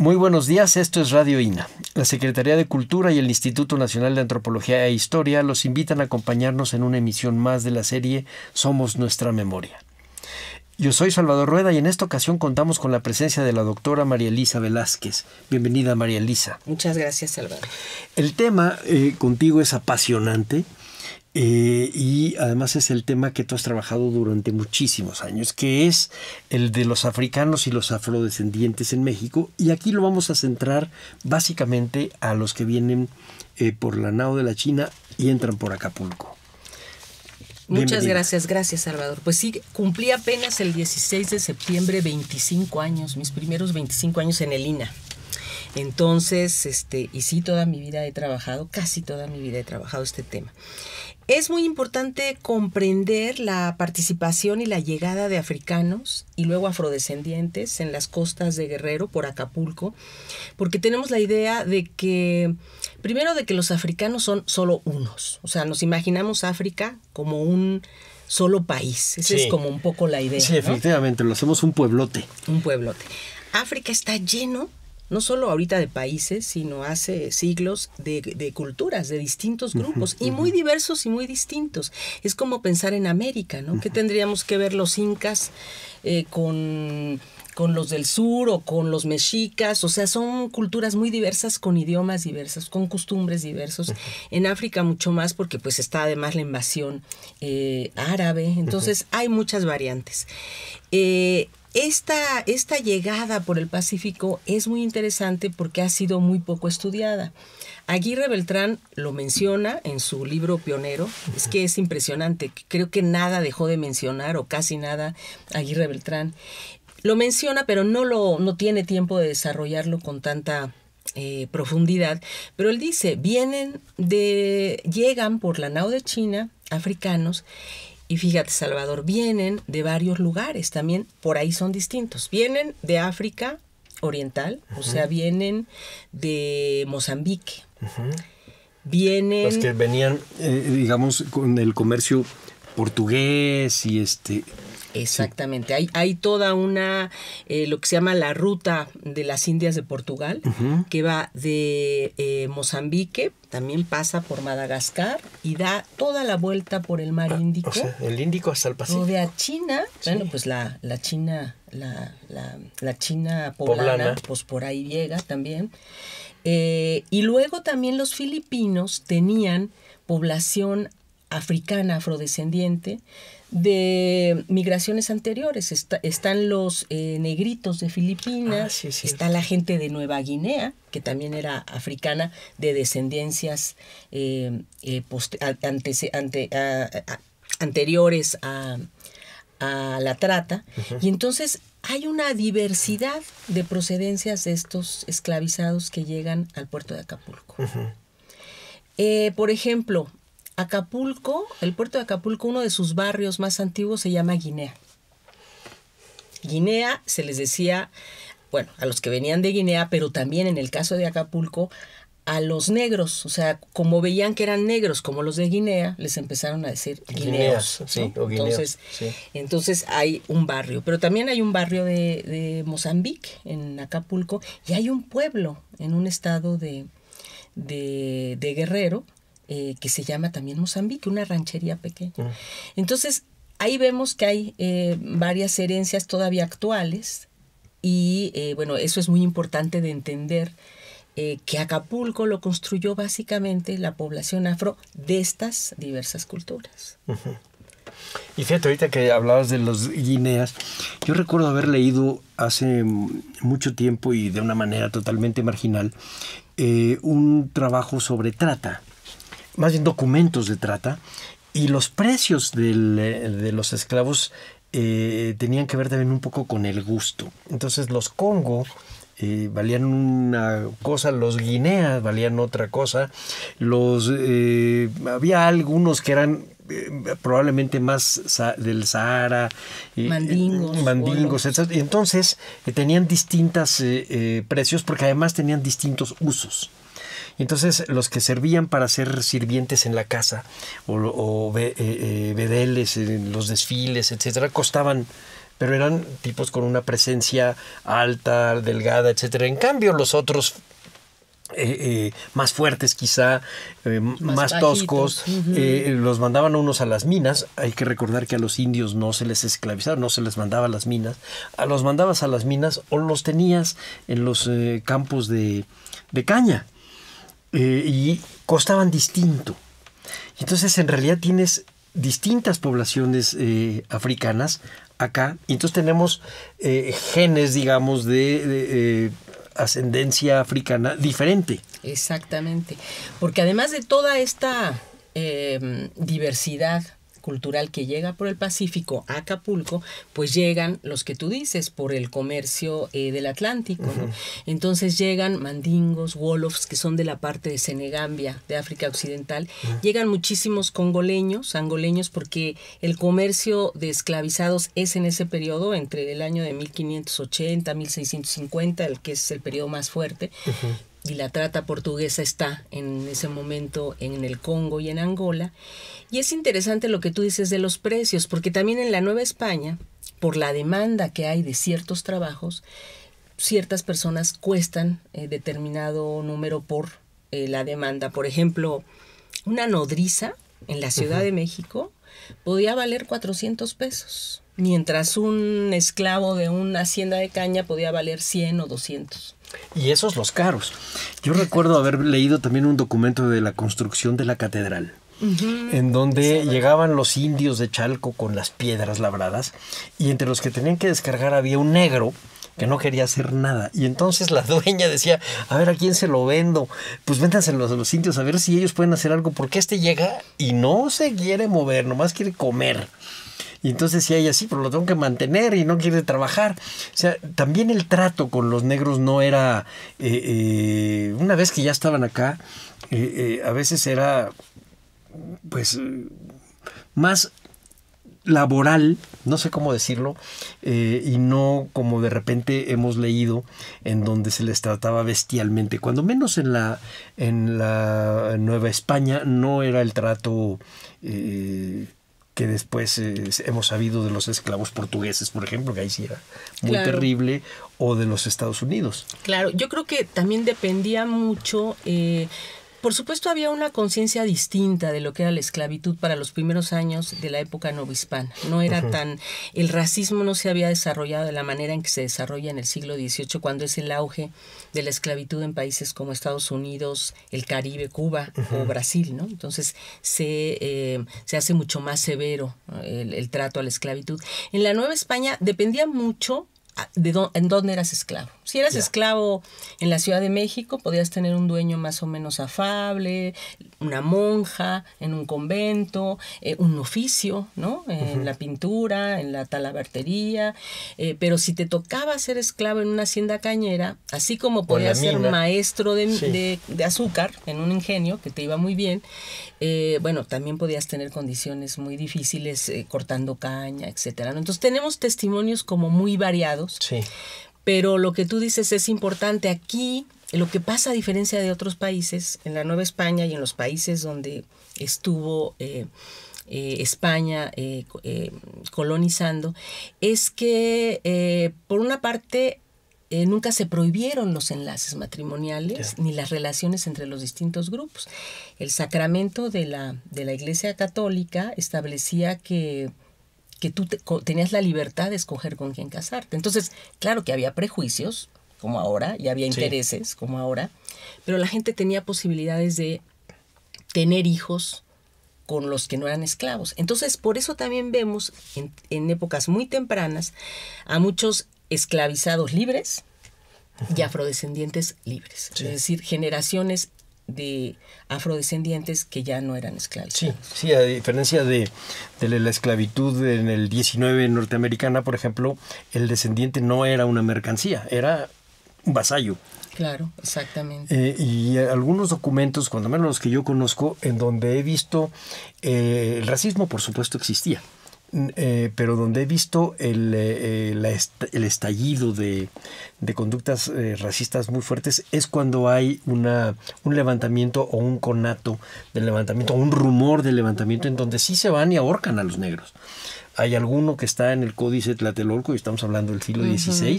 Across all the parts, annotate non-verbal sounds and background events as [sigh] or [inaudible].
Muy buenos días, esto es Radio INA. La Secretaría de Cultura y el Instituto Nacional de Antropología e Historia los invitan a acompañarnos en una emisión más de la serie Somos Nuestra Memoria. Yo soy Salvador Rueda y en esta ocasión contamos con la presencia de la doctora María Elisa Velázquez. Bienvenida María Elisa. Muchas gracias Salvador. El tema eh, contigo es apasionante eh, y además es el tema que tú has trabajado durante muchísimos años, que es el de los africanos y los afrodescendientes en México. Y aquí lo vamos a centrar básicamente a los que vienen eh, por la nao de la China y entran por Acapulco. Muchas gracias, gracias Salvador. Pues sí, cumplí apenas el 16 de septiembre 25 años, mis primeros 25 años en el INA. Entonces, este, y sí, toda mi vida he trabajado, casi toda mi vida he trabajado este tema. Es muy importante comprender la participación y la llegada de africanos y luego afrodescendientes en las costas de Guerrero por Acapulco, porque tenemos la idea de que, primero, de que los africanos son solo unos, o sea, nos imaginamos África como un solo país, esa es como un poco la idea. Sí, efectivamente, lo hacemos un pueblote. Un pueblote. África está lleno no solo ahorita de países, sino hace siglos de, culturas, de distintos grupos, y muy diversos y muy distintos. Es como pensar en América, ¿no? ¿Qué tendríamos que ver los incas eh, con los del sur o con los mexicas, o sea, son culturas muy diversas, con idiomas diversos, con costumbres diversos. En África mucho más porque pues está además la invasión eh, árabe, entonces hay muchas variantes. Eh, esta, esta llegada por el Pacífico es muy interesante porque ha sido muy poco estudiada. Aguirre Beltrán lo menciona en su libro Pionero, es que es impresionante, creo que nada dejó de mencionar o casi nada Aguirre Beltrán. Lo menciona, pero no, lo, no tiene tiempo de desarrollarlo con tanta eh, profundidad, pero él dice, vienen de, llegan por la nao de China, africanos, y fíjate, Salvador, vienen de varios lugares, también por ahí son distintos. Vienen de África Oriental, o sea, vienen de Mozambique. Vienen... Los que venían, eh, digamos, con el comercio portugués y este Exactamente. Hay, toda una, eh, lo que se llama la ruta de las Indias de Portugal, que va de eh, Mozambique, también pasa por Madagascar y da toda la vuelta por el mar ah, Índico. o sea, el Índico hasta el Pacífico. Rodea China, bueno, pues la, la China, la, China poblana, pues por ahí llega también. Eh, y luego también los filipinos tenían población africana afrodescendiente de migraciones anteriores. están los eh, negritos de Filipinas, ah, está la gente de Nueva Guinea, que también era africana, de descendencias eh, eh, anteriores a, la trata. Y entonces hay una diversidad de procedencias de estos esclavizados que llegan al puerto de Acapulco. por ejemplo, Acapulco, el puerto de Acapulco, uno de sus barrios más antiguos se llama Guinea. Guinea se les decía, bueno, a los que venían de Guinea, pero también en el caso de Acapulco, a los negros, o sea, como veían que eran negros, como los de Guinea, les empezaron a decir guineos. sí, entonces, entonces hay un barrio, pero también hay un barrio de, Mozambique, en Acapulco, y hay un pueblo en un estado de Guerrero eh, que se llama también Mozambique, una ranchería pequeña. Ah. Entonces, ahí vemos que hay eh, varias herencias todavía actuales y eh, bueno, eso es muy importante de entender. que Acapulco lo construyó básicamente la población afro de estas diversas culturas. Y fíjate, ahorita que hablabas de los guineas, yo recuerdo haber leído hace mucho tiempo y de una manera totalmente marginal un trabajo sobre trata más bien documentos de trata, y los precios eh, de los esclavos eh, tenían que ver también un poco con el gusto. Entonces los Congo eh, valían una cosa, los Guineas valían otra cosa, los había algunos que eran probablemente más del Sahara, mandingos, mandingos etc. Entonces tenían distintos precios porque además tenían distintos usos. Entonces los que servían para ser sirvientes en la casa o, o eh, eh, bedeles en eh, los desfiles, etcétera, costaban pero eran tipos con una presencia alta, delgada, etcétera. En cambio, los otros más fuertes quizá, más, toscos, los mandaban unos a las minas, hay que recordar que a los indios no se les esclavizaba, no se les mandaba a las minas, a los mandabas a las minas o los tenías en los campos de caña. Eh, y costaban distinto. Entonces en realidad tienes distintas poblaciones eh, africanas acá. Y Entonces tenemos eh, genes, digamos, de, de ascendencia africana diferente. Exactamente. Porque además de toda esta diversidad cultural que llega por el Pacífico a Acapulco, pues llegan los que tú dices por el comercio eh, del Atlántico. Entonces llegan mandingos, wolofs, que son de la parte de Senegambia, de África Occidental. Llegan muchísimos congoleños, angoleños, porque el comercio de esclavizados es en ese periodo, entre el año de 1580, 1650, el que es el periodo más fuerte y la trata portuguesa está en ese momento en el Congo y en Angola. Y es interesante lo que tú dices de los precios, porque también en la Nueva España, por la demanda que hay de ciertos trabajos, ciertas personas cuestan eh, determinado número por eh, la demanda. Por ejemplo, una nodriza en la Ciudad de México podía valer 400 pesos, mientras un esclavo de una hacienda de caña podía valer 100 o 200. Y esos los caros. Yo recuerdo haber leído también un documento de la construcción de la catedral. en donde llegaban los indios de Chalco con las piedras labradas y entre los que tenían que descargar había un negro que no quería hacer nada. Y entonces la [laughs] dueña decía, a ver, ¿a quién se lo vendo? Pues véndanselo a los indios, a ver si ellos pueden hacer algo, porque este llega y no se quiere mover, nomás quiere comer. Y entonces si hay así, pero lo tengo que mantener y no quiere trabajar. O sea, también el trato con los negros no era, eh, eh, una vez que ya estaban acá, eh, a veces era, pues, más laboral, no sé cómo decirlo, y no como de repente hemos leído en donde se les trataba bestialmente, cuando menos en la, en la Nueva España no era el trato que después eh, hemos sabido de los esclavos portugueses, por ejemplo, que ahí sí era muy terrible, o de los Estados Unidos. Claro, yo creo que también dependía mucho eh, por supuesto había una conciencia distinta de lo que era la esclavitud para los primeros años de la época novohispana. No era tan el racismo no se había desarrollado de la manera en que se desarrolla en el siglo XVIII cuando es el auge de la esclavitud en países como Estados Unidos, el Caribe, Cuba o Brasil, ¿no? Entonces se, eh, se hace mucho más severo eh, el, trato a la esclavitud. En la Nueva España dependía mucho ah, de en dónde eras esclavo. Si eras esclavo en la Ciudad de México, podías tener un dueño más o menos afable, una monja en un convento, eh, un oficio, ¿no? En la pintura, en la talabartería. Eh, pero si te tocaba ser esclavo en una hacienda cañera, así como podías ser maestro de, azúcar en un ingenio, que te iba muy bien, eh, bueno, también podías tener condiciones muy difíciles cortando caña, etcétera. Entonces tenemos testimonios como muy variados. Sí pero lo que tú dices es importante. Aquí lo que pasa a diferencia de otros países, en la Nueva España y en los países donde estuvo eh, eh, España eh, colonizando, es que por una parte nunca se prohibieron los enlaces matrimoniales ni las relaciones entre los distintos grupos. El sacramento de la, de la Iglesia Católica establecía que que tú tenías la libertad de escoger con quién casarte. Entonces, claro que había prejuicios, como ahora, y había intereses, como ahora, pero la gente tenía posibilidades de tener hijos con los que no eran esclavos. Entonces, por eso también vemos en, épocas muy tempranas a muchos esclavizados libres, y afrodescendientes libres, es decir, generaciones de afrodescendientes que ya no eran esclavos. Sí, sí, a diferencia de, la esclavitud en el 19 norteamericana, por ejemplo, el descendiente no era una mercancía, era un vasallo. Claro, exactamente. Eh, y algunos documentos, cuando menos los que yo conozco, en donde he visto eh, el racismo, por supuesto, existía. Eh, pero donde he visto el, eh, eh, el estallido de, conductas racistas muy fuertes es cuando hay una, un levantamiento o un conato del levantamiento un rumor del levantamiento en donde sí se van y ahorcan a los negros. Hay alguno que está en el Códice Tlatelolco, y estamos hablando del siglo XVI,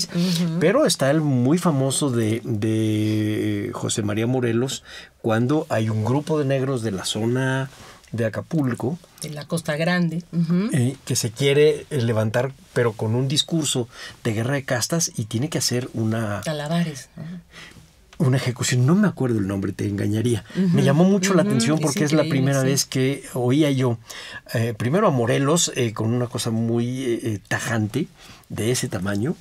pero está el muy famoso de, de José María Morelos, cuando hay un grupo de negros de la zona de Acapulco. En la Costa Grande. Eh, que se quiere eh, levantar, pero con un discurso de guerra de castas y tiene que hacer una... Talabares. Una ejecución, no me acuerdo el nombre, te engañaría. Me llamó mucho la atención porque es, la primera vez que oía yo, eh, primero a Morelos, con una cosa muy tajante, de ese tamaño,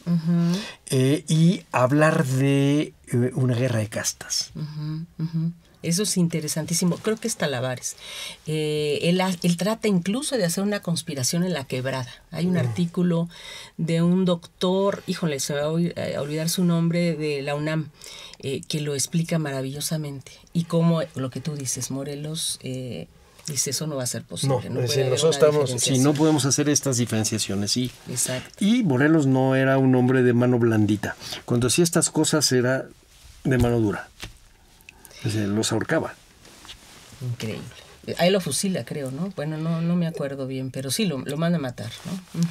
y hablar de una guerra de castas. Eso es interesantísimo. Creo que es Talabares. Eh, él, trata incluso de hacer una conspiración en la quebrada. Hay un mm. artículo de un doctor, híjole, se va a eh, olvidar su nombre, de la UNAM, eh, que lo explica maravillosamente. Y como lo que tú dices, Morelos... dice, eso no va a ser posible. No, nosotros estamos, si no podemos hacer estas diferenciaciones, sí. Exacto. Y Morelos no era un hombre de mano blandita. Cuando hacía estas cosas era de mano dura. Pues, eh, los ahorcaba. Increíble. Ahí lo fusila, creo, ¿no? Bueno, no, no me acuerdo bien, pero sí, lo, manda a matar, ¿no?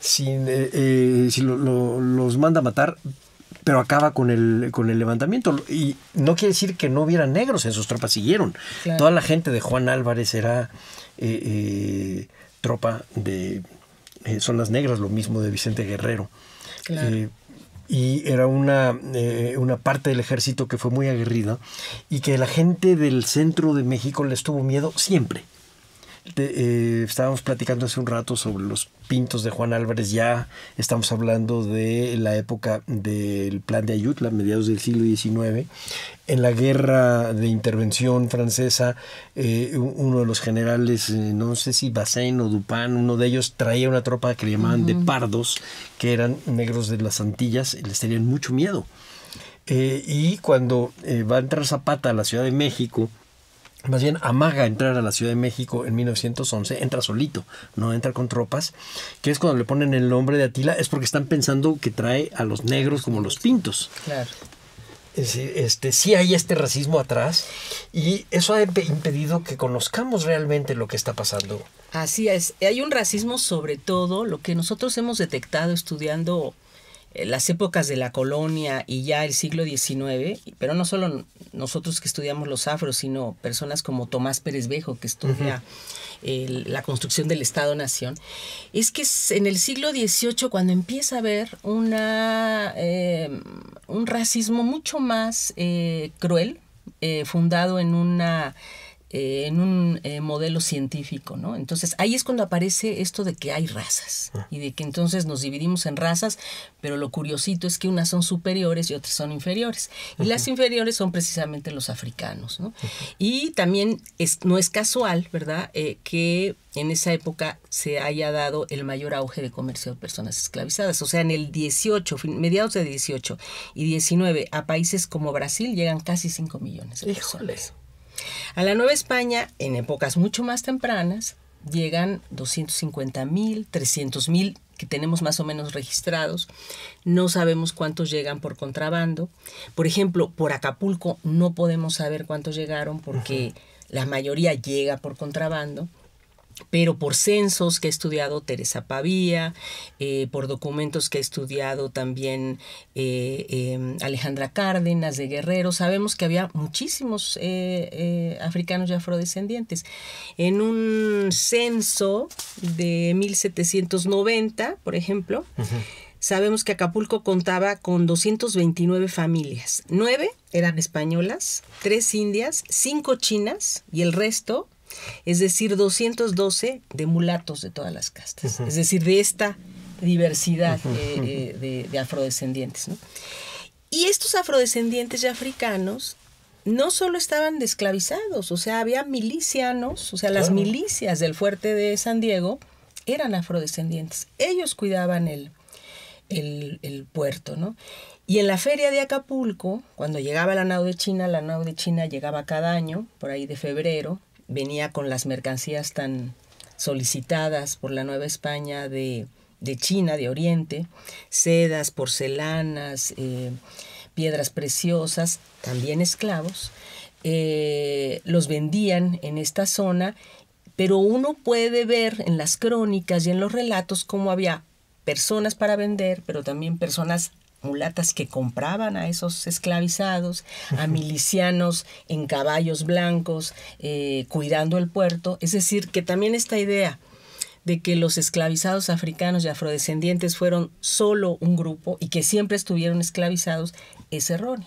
Sí, eh, eh, los manda a matar, pero acaba con el, con el levantamiento. Y no quiere decir que no hubiera negros en sus tropas, siguieron. Toda la gente de Juan Álvarez era tropa de zonas negras, lo mismo de Vicente Guerrero. Claro y era una, eh, una parte del ejército que fue muy aguerrida y que la gente del centro de México les tuvo miedo siempre. Eh, estábamos platicando hace un rato sobre los pintos de Juan Álvarez, ya estamos hablando de la época del plan de Ayutla, mediados del siglo XIX. En la guerra de intervención francesa, eh, uno de los generales, eh, no sé si Bassin o Dupan uno de ellos traía una tropa que le llamaban de pardos, que eran negros de las Antillas, les tenían mucho miedo. y cuando va a entrar Zapata a la Ciudad de México, más bien amaga entrar a la Ciudad de México en 1911, entra solito, no entra con tropas, que es cuando le ponen el nombre de Atila, es porque están pensando que trae a los negros como los pintos. Claro. Es, este, sí hay este racismo atrás y eso ha impedido que conozcamos realmente lo que está pasando. Así es, hay un racismo sobre todo, lo que nosotros hemos detectado estudiando eh, las épocas de la colonia y ya el siglo XIX, pero no solo nosotros que estudiamos los afros, sino personas como Tomás Pérez Bejo, que estudia la construcción del Estado-Nación, es que en el siglo XVIII cuando empieza a haber una, eh, un racismo mucho más eh, cruel, fundado en una eh, en un eh, modelo científico, ¿no? Entonces ahí es cuando aparece esto de que hay razas ah. y de que entonces nos dividimos en razas, pero lo curiosito es que unas son superiores y otras son inferiores. Y las inferiores son precisamente los africanos, ¿no? Y también es, no es casual, ¿verdad?, eh, que en esa época se haya dado el mayor auge de comercio de personas esclavizadas. O sea, en el 18, mediados de 18 y 19, a países como Brasil llegan casi 5 millones de Híjoles. A la Nueva España, en épocas mucho más tempranas, llegan 250 mil, 300 mil que tenemos más o menos registrados. No sabemos cuántos llegan por contrabando. Por ejemplo, por Acapulco no podemos saber cuántos llegaron porque la mayoría llega por contrabando pero por censos que ha estudiado Teresa Pavía, eh, por documentos que ha estudiado también eh, em, Alejandra Cárdenas de Guerrero, sabemos que había muchísimos eh, africanos y afrodescendientes. En un censo de 1790, por ejemplo, sabemos que Acapulco contaba con 229 familias. Nueve eran españolas, tres indias, cinco chinas y el resto es decir, 212 de mulatos de todas las castas, es decir, de esta diversidad eh, eh, de, afrodescendientes. Y estos afrodescendientes y africanos no solo estaban desclavizados, o sea, había milicianos, o sea, las milicias del fuerte de San Diego eran afrodescendientes. Ellos cuidaban el, puerto, ¿no? Y en la feria de Acapulco, cuando llegaba la nao de China, la nao de China llegaba cada año, por ahí de febrero, venía con las mercancías tan solicitadas por la Nueva España de, China, de Oriente, sedas, porcelanas, eh, piedras preciosas, también esclavos, eh, los vendían en esta zona, pero uno puede ver en las crónicas y en los relatos cómo había personas para vender, pero también personas mulatas que compraban a esos esclavizados, a milicianos en caballos blancos, eh, cuidando el puerto. Es decir, que también esta idea de que los esclavizados africanos y afrodescendientes fueron solo un grupo y que siempre estuvieron esclavizados es errónea.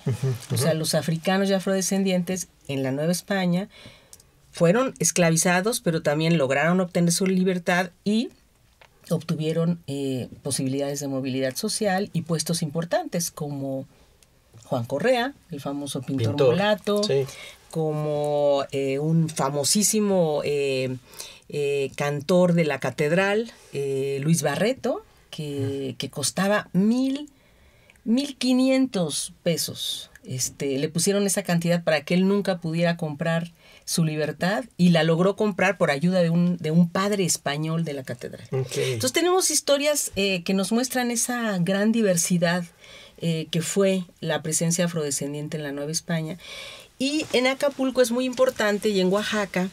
O sea, los africanos y afrodescendientes en la Nueva España fueron esclavizados, pero también lograron obtener su libertad y obtuvieron eh, posibilidades de movilidad social y puestos importantes como Juan Correa, el famoso pintor, pintor. como eh, un famosísimo eh, cantor de la catedral, Luis Barreto, que, costaba mil, mil quinientos pesos. Este, le pusieron esa cantidad para que él nunca pudiera comprar su libertad y la logró comprar por ayuda de un, de un padre español de la catedral. Entonces tenemos historias eh, que nos muestran esa gran diversidad eh, que fue la presencia afrodescendiente en la Nueva España. Y en Acapulco es muy importante y en Oaxaca,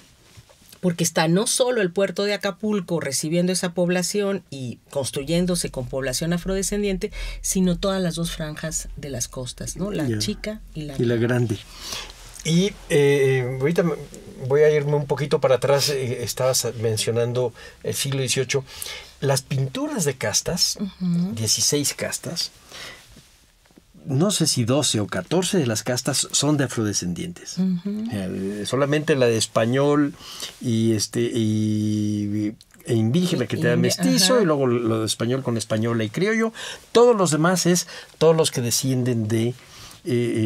porque está no solo el puerto de Acapulco recibiendo esa población y construyéndose con población afrodescendiente, sino todas las dos franjas de las costas, ¿no? La chica y la grande. Y eh, ahorita voy a irme un poquito para atrás, eh, estabas mencionando el siglo XVIII, las pinturas de castas, 16 castas, no sé si 12 o 14 de las castas son de afrodescendientes. Eh, solamente la de español y este y, e indígena que te da mestizo y luego lo de español con española y criollo. Todos los demás es todos los que descienden de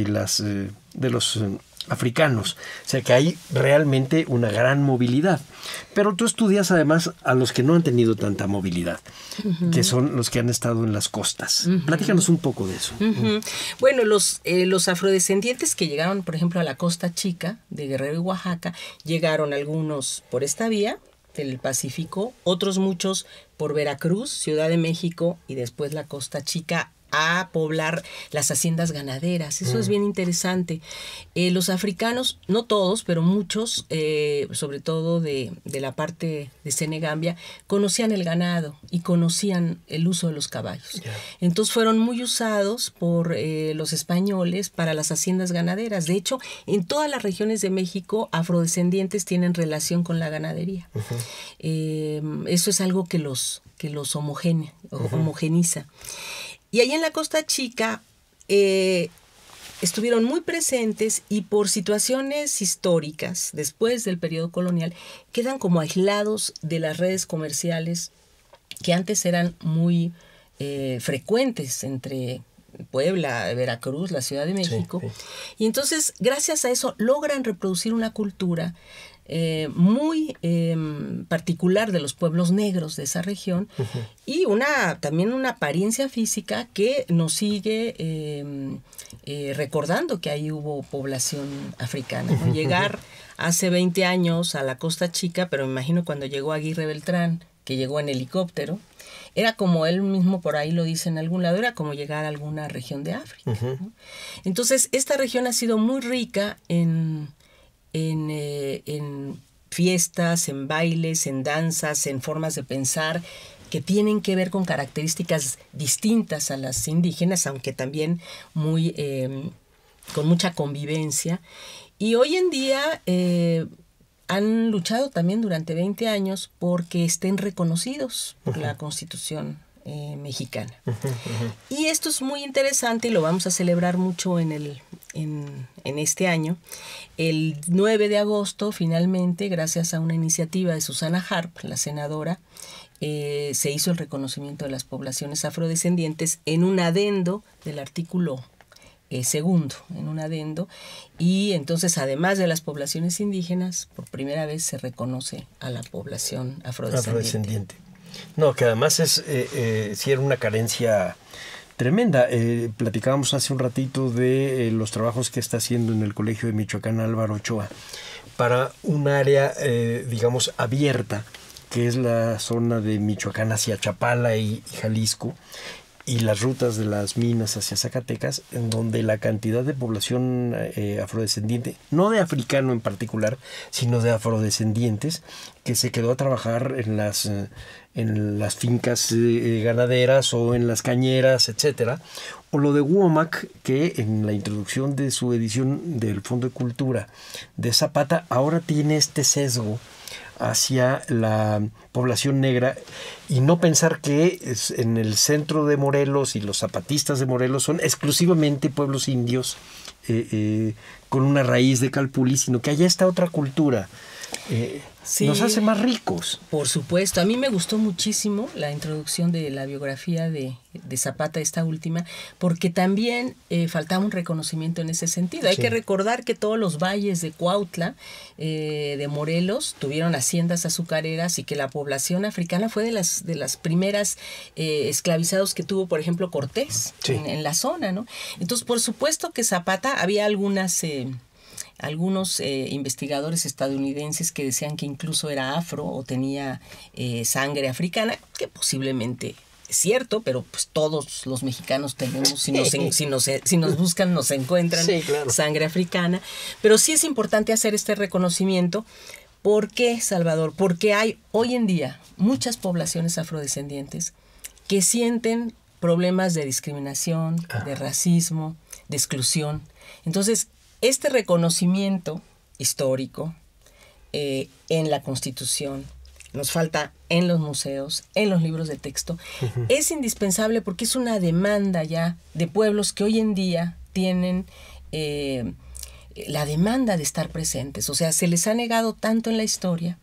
las de los africanos. O sea que hay realmente una gran movilidad. Pero tú estudias además a los que no han tenido tanta movilidad, que son los que han estado en las costas. Platícanos un poco de eso. Bueno, los, eh, los afrodescendientes que llegaron, por ejemplo, a la costa chica de Guerrero y Oaxaca, llegaron algunos por esta vía del Pacífico, otros muchos por Veracruz, Ciudad de México y después la Costa Chica a poblar las haciendas ganaderas. Eso es mm. bien interesante. Eh, los africanos, no todos, pero muchos, eh, sobre todo de, la parte de Senegambia, conocían el ganado y conocían el uso de los caballos. Entonces fueron muy usados por eh, los españoles para las haciendas ganaderas. De hecho, en todas las regiones de México, afrodescendientes tienen relación con la ganadería. eso es algo que los, que los y ahí en la Costa Chica eh, estuvieron muy presentes y por situaciones históricas, después del periodo colonial, quedan como aislados de las redes comerciales que antes eran muy eh, frecuentes entre Puebla, Veracruz, la Ciudad de México. Y entonces, gracias a eso, logran reproducir una cultura eh, muy em, particular de los pueblos negros de esa región y una también una apariencia física que nos sigue em, eh, recordando que ahí hubo población africana. [laughs] Llegar hace 20 años a la Costa Chica, pero me imagino cuando llegó Aguirre Beltrán, que llegó en helicóptero, era como él mismo por ahí lo dice en algún lado, era como llegar a alguna región de África. Entonces, esta región ha sido muy rica en eh, en, fiestas, en bailes, en danzas, en formas de pensar que tienen que ver con características distintas a las indígenas, aunque también muy, em, con mucha convivencia. Y hoy en día eh, han luchado también durante 20 años porque estén reconocidos por la Constitución eh, mexicana. Y esto es muy interesante y lo vamos a celebrar mucho en, el, en, este año. El 9 de agosto, finalmente, gracias a una iniciativa de Susana Harp, la senadora, eh, se hizo el reconocimiento de las poblaciones afrodescendientes en un adendo del artículo eh, segundo en un adendo y entonces además de las poblaciones indígenas por primera vez se reconoce a la población afrodescendiente. No, que además es, eh, eh era una carencia tremenda. Eh, platicábamos hace un ratito de eh, los trabajos que está haciendo en el Colegio de Michoacán Álvaro Ochoa para un área, digamos, abierta, que es la zona de Michoacán hacia Chapala y, Jalisco, y las rutas de las minas hacia Zacatecas, en donde la cantidad de población afrodescendiente, no de africano en particular, sino de afrodescendientes, que se quedó a trabajar en las, en las fincas eh, eh, ganaderas o en las cañeras, etcétera, o lo de Womack, que en la introducción de su edición del Fondo de Cultura de Zapata ahora tiene este sesgo hacia la población negra y no pensar que en el centro de Morelos y los zapatistas de Morelos son exclusivamente pueblos indios eh, con una raíz de Calpuli, sino que allá está otra cultura nos hace más ricos. Por supuesto, a mí me gustó muchísimo la introducción de la biografía de, de Zapata, esta última, porque también eh, faltaba un reconocimiento en ese sentido. Hay que recordar que todos los valles de Cuautla, eh, de Morelos, tuvieron haciendas azucareras y que la población africana fue de las, de las primeras eh, esclavizados que tuvo, por ejemplo, Cortés en, en, la zona, ¿no? Entonces, por supuesto que Zapata había algunas algunos eh, investigadores estadounidenses que decían que incluso era afro o tenía eh, sangre africana, que posiblemente es cierto, pero pues todos los mexicanos tenemos, si nos, si eh, si nos buscan, nos encuentran sangre africana. Pero sí es importante hacer este reconocimiento. ¿Por qué, Salvador? Porque hay hoy en día muchas poblaciones afrodescendientes que sienten problemas de discriminación, de racismo, de exclusión. Entonces, este reconocimiento histórico eh, en la Constitución, nos falta en los museos, en los libros de texto, es indispensable porque es una demanda ya de pueblos que hoy en día tienen eh, la demanda de estar presentes. O sea, se les ha negado tanto en la historia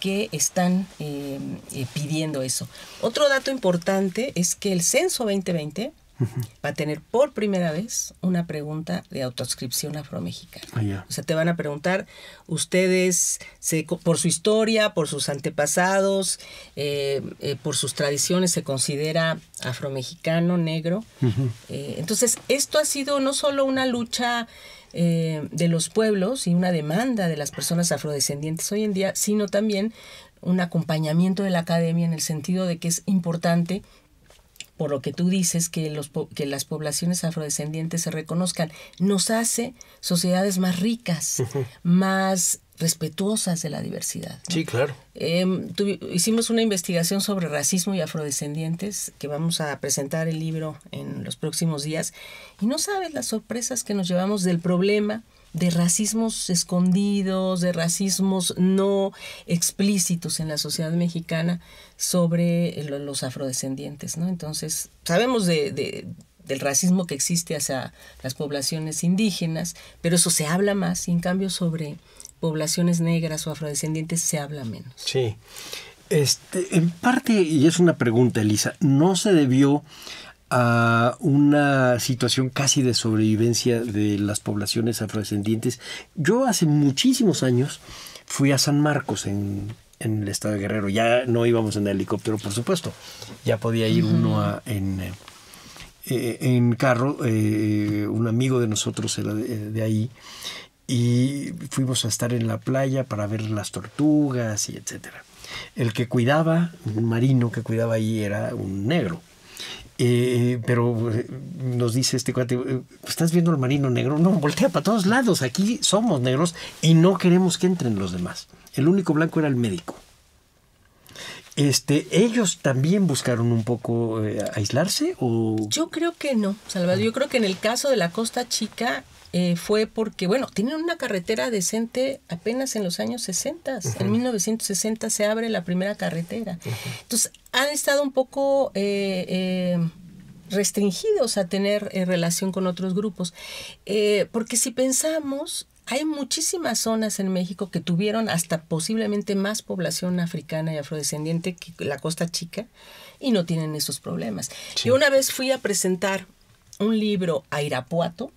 que están eh, pidiendo eso. Otro dato importante es que el censo 2020 va a tener por primera vez una pregunta de autoscripción afromexicana. Ah, o sea, te van a preguntar ustedes por su historia, por sus antepasados, eh, eh, por sus tradiciones, se considera afromexicano, negro. Eh, entonces, esto ha sido no solo una lucha... de los pueblos y una demanda de las personas afrodescendientes hoy en día, sino también un acompañamiento de la academia en el sentido de que es importante por lo que tú dices, que, los, que las poblaciones afrodescendientes se reconozcan, nos hace sociedades más ricas, más respetuosas de la diversidad. Sí, claro. Em, hicimos una investigación sobre racismo y afrodescendientes que vamos a presentar el libro en los próximos días y no sabes las sorpresas que nos llevamos del problema de racismos escondidos, de racismos no explícitos en la sociedad mexicana sobre eh, los afrodescendientes, ¿no? Entonces, sabemos de, del racismo que existe hacia las poblaciones indígenas, pero eso se habla más y en cambio sobre poblaciones negras o afrodescendientes se habla menos. Sí. Este, en parte, y es una pregunta, Elisa, ¿no se debió a una situación casi de sobrevivencia de las poblaciones afrodescendientes. Yo hace muchísimos años fui a San Marcos en, el estado de Guerrero. Ya no íbamos en helicóptero, por supuesto. Ya podía ir uno en, eh, eh, en carro. Eh, un amigo de nosotros era de, ahí y fuimos a estar en la playa para ver las tortugas y etcétera. El que cuidaba, un marino que cuidaba ahí era un negro. Eh, pero eh, nos dice este cuate, eh, ¿estás viendo al marino negro? No, voltea para todos lados, aquí somos negros y no queremos que entren los demás. El único blanco era el médico. Este, ¿Ellos también buscaron un poco aislarse? O? Yo creo que no, Salvador. Yo creo que en el caso de la Costa Chica eh, fue porque, bueno, tienen una carretera decente apenas en los años 60. En 1960 se abre la primera carretera. Entonces, han estado un poco eh, eh, restringidos a tener relación con otros grupos. porque si pensamos, hay muchísimas zonas en México que tuvieron hasta posiblemente más población africana y afrodescendiente que la Costa Chica y no tienen esos problemas. Yo una vez fui a presentar un libro a Irapuato,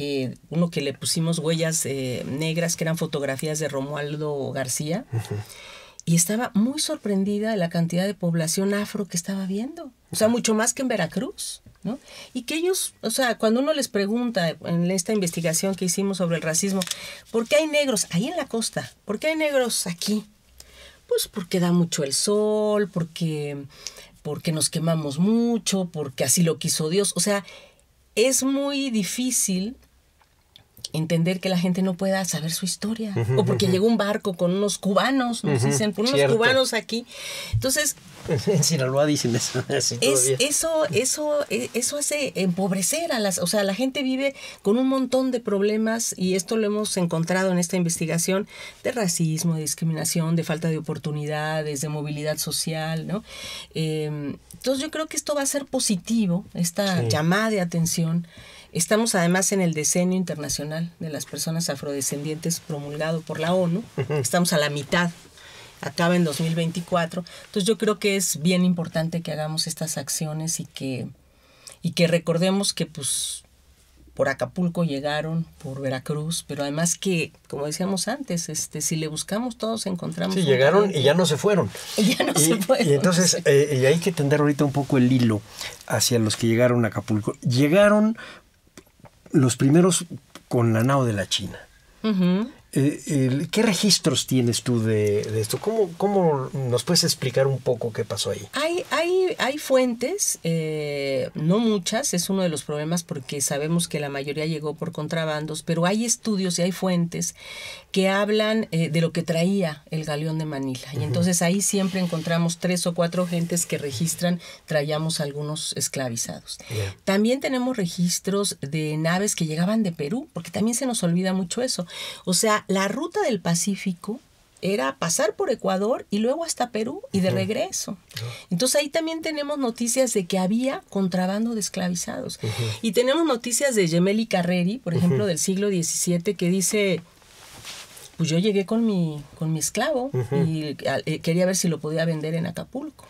eh, uno que le pusimos huellas eh, negras, que eran fotografías de Romualdo García, y estaba muy sorprendida de la cantidad de población afro que estaba viendo. O sea, mucho más que en Veracruz. ¿No? Y que ellos, o sea, cuando uno les pregunta en esta investigación que hicimos sobre el racismo, ¿por qué hay negros ahí en la costa? ¿Por qué hay negros aquí? Pues porque da mucho el sol, porque, porque nos quemamos mucho, porque así lo quiso Dios. O sea, es muy difícil entender que la gente no pueda saber su historia. o porque llegó un barco con unos cubanos, nos dicen, con unos cubanos aquí. Entonces. en [laughs] Sinaloa dicen eso. [laughs] eso, eso, e, eso hace empobrecer a las. O sea, la gente vive con un montón de problemas y esto lo hemos encontrado en esta investigación de racismo, de discriminación, de falta de oportunidades, de movilidad social, ¿no? Em, entonces yo creo que esto va a ser positivo, esta llamada de atención. Estamos además en el Decenio Internacional de las Personas Afrodescendientes promulgado por la ONU. Estamos a la mitad, acaba en 2024. Entonces yo creo que es bien importante que hagamos estas acciones y que, y que recordemos que pues por Acapulco llegaron, por Veracruz, pero además que, como decíamos antes, este, si le buscamos todos encontramos. Sí, llegaron y ya no se fueron. Y [laughs] ya no se fueron. Y entonces eh, hay que tender ahorita un poco el hilo hacia los que llegaron a Acapulco. Llegaron los primeros con la nao de la China. Eh, ¿Qué registros tienes tú de, esto? ¿Cómo, nos puedes explicar un poco qué pasó ahí? Hay, hay, hay fuentes, eh, no muchas, es uno de los problemas porque sabemos que la mayoría llegó por contrabandos, pero hay estudios y hay fuentes que hablan eh, de lo que traía el galeón de Manila. Y entonces ahí siempre encontramos tres o cuatro gentes que registran, traíamos algunos esclavizados. También tenemos registros de naves que llegaban de Perú, porque también se nos olvida mucho eso. O sea, la, ruta del Pacífico era pasar por Ecuador y luego hasta Perú y de regreso. Entonces ahí también tenemos noticias de que había contrabando de esclavizados. Y tenemos noticias de Gemelli Carreri, por ejemplo, del siglo XVII, que dice, pues yo llegué con mi, con mi esclavo y eh, quería ver si lo podía vender en Acapulco.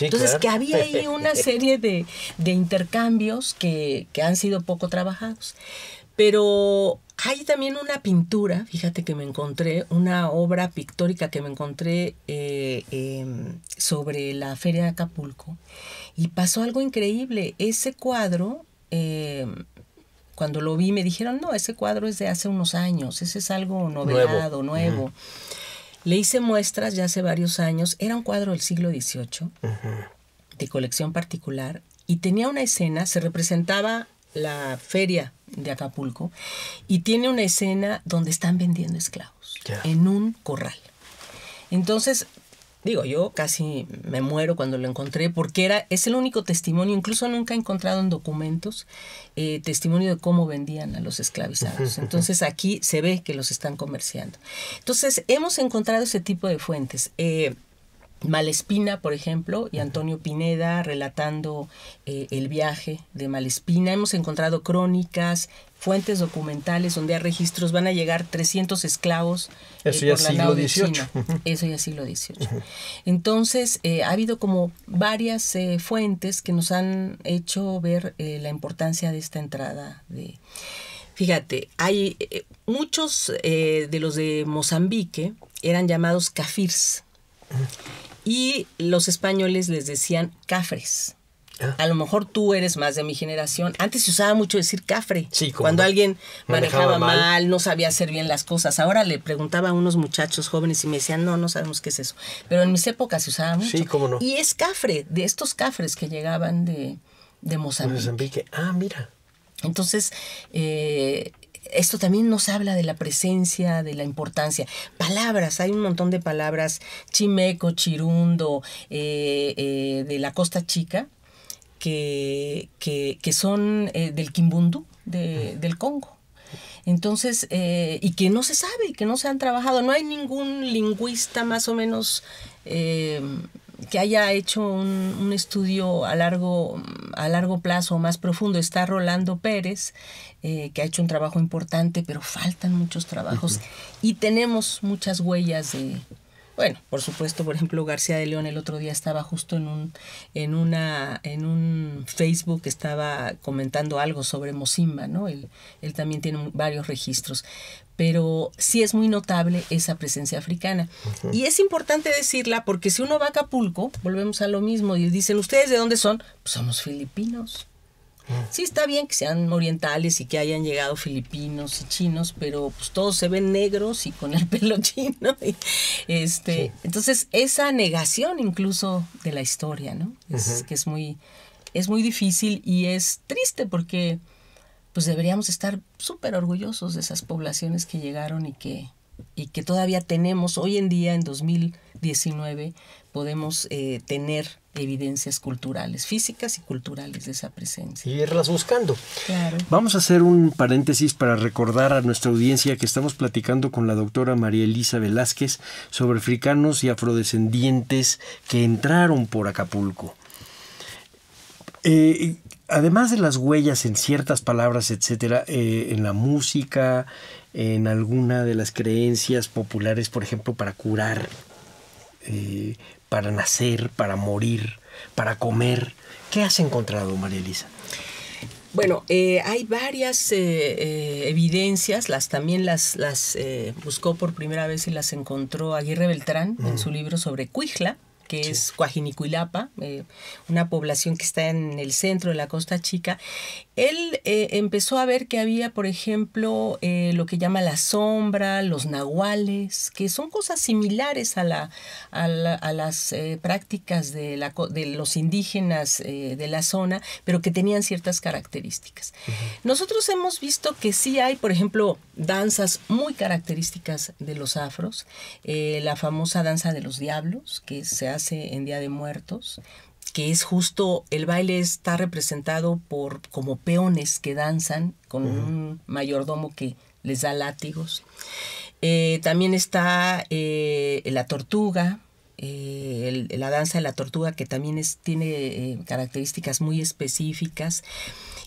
Entonces que había ahí una [laughs] serie de, intercambios que, que han sido poco trabajados. Pero hay también una pintura, fíjate que me encontré, una obra pictórica que me encontré eh, em, sobre la Feria de Acapulco. Y pasó algo increíble. Ese cuadro, em, cuando lo vi, me dijeron, no, ese cuadro es de hace unos años, ese es algo novedado, nuevo. Le hice muestras ya hace varios años. Era un cuadro del siglo XVIII, de colección particular, y tenía una escena, se representaba la feria de Acapulco, y tiene una escena donde están vendiendo esclavos en un corral. Entonces, digo, yo casi me muero cuando lo encontré porque era, es el único testimonio, incluso nunca he encontrado en documentos eh, testimonio de cómo vendían a los esclavizados. [laughs] Entonces aquí se ve que los están comerciando. Entonces hemos encontrado ese tipo de fuentes. Eh, Malespina, por ejemplo, y Antonio Pineda relatando eh, el viaje de Malespina. Hemos encontrado crónicas, fuentes documentales donde hay registros, van a llegar 300 esclavos. Eh, Eso ya siglo XVIII. Eso ya siglo XVIII. Entonces, eh, ha habido como varias fuentes que nos han hecho ver la importancia de esta entrada de... Fíjate, hay muchos de los de Mozambique eran llamados kafirs. Y los españoles les decían cafres. Ah. A lo mejor tú eres más de mi generación. Antes se usaba mucho decir cafre. Sí, cuando alguien manejaba, mal, no sabía hacer bien las cosas. Ahora le preguntaba a unos muchachos jóvenes y me decían, no, no sabemos qué es eso. Pero en mis épocas se usaba mucho. Sí, cómo no. Y es cafre, de estos cafres que llegaban de, de Mozambique. Ah, mira. Entonces, eh, esto también nos habla de la presencia, de la importancia. Palabras, hay un montón de palabras, chimeco, chirundo, eh, eh, de la costa chica, que, que, son eh, del Kimbundú, del Congo. Entonces, y que no se sabe, que no se han trabajado. No hay ningún lingüista más o menos que haya hecho un, estudio a largo, a largo plazo más profundo está Rolando Pérez, eh, que ha hecho un trabajo importante, pero faltan muchos trabajos y tenemos muchas huellas de, bueno, por supuesto, por ejemplo, García de León el otro día estaba justo en un, en una, en un Facebook, estaba comentando algo sobre Mozimba, ¿no? Él, él también tiene varios registros. Pero sí es muy notable esa presencia africana. Y es importante decirla porque si uno va a Acapulco, volvemos a lo mismo, y dicen, ¿ustedes de dónde son? Pues somos filipinos. Sí está bien que sean orientales y que hayan llegado filipinos y chinos, pero pues todos se ven negros y con el [laughs] pelo chino. este, Entonces, esa negación incluso de la historia, ¿no? Es que es muy, es muy difícil y es triste porque pues deberíamos estar súper orgullosos de esas poblaciones que llegaron y que, y que todavía tenemos hoy en día, en 2019, podemos eh, tener evidencias culturales, físicas y culturales de esa presencia. Y irlas buscando. Vamos a hacer un paréntesis para recordar a nuestra audiencia que estamos platicando con la doctora María Elisa Velázquez sobre africanos y afrodescendientes que entraron por Acapulco. Eh, además de las huellas en ciertas palabras, etcétera, eh, en la música, en alguna de las creencias populares, por ejemplo, para curar eh, para nacer, para morir, para comer. ¿Qué has encontrado, María Elisa? Bueno, eh, hay varias eh, eh, evidencias, las también las, las buscó por primera vez y las encontró Aguirre Beltrán en su libro sobre Cuijla, que es Coajinicuilapa, eh, una población que está en el centro de la Costa Chica, él eh, empezó a ver que había, por ejemplo, eh, lo que llama la sombra, los nahuales, que son cosas similares a, la, a, las prácticas de, los indígenas de la zona, pero que tenían ciertas características. Nosotros hemos visto que sí hay, por ejemplo, danzas muy características de los afros, la famosa danza de los diablos, que se hace en Día de Muertos, que es justo, el baile está representado por como peones que danzan con un mayordomo que les da látigos. Eh, también está eh, la tortuga, eh, la danza de la tortuga, que también tiene características muy específicas.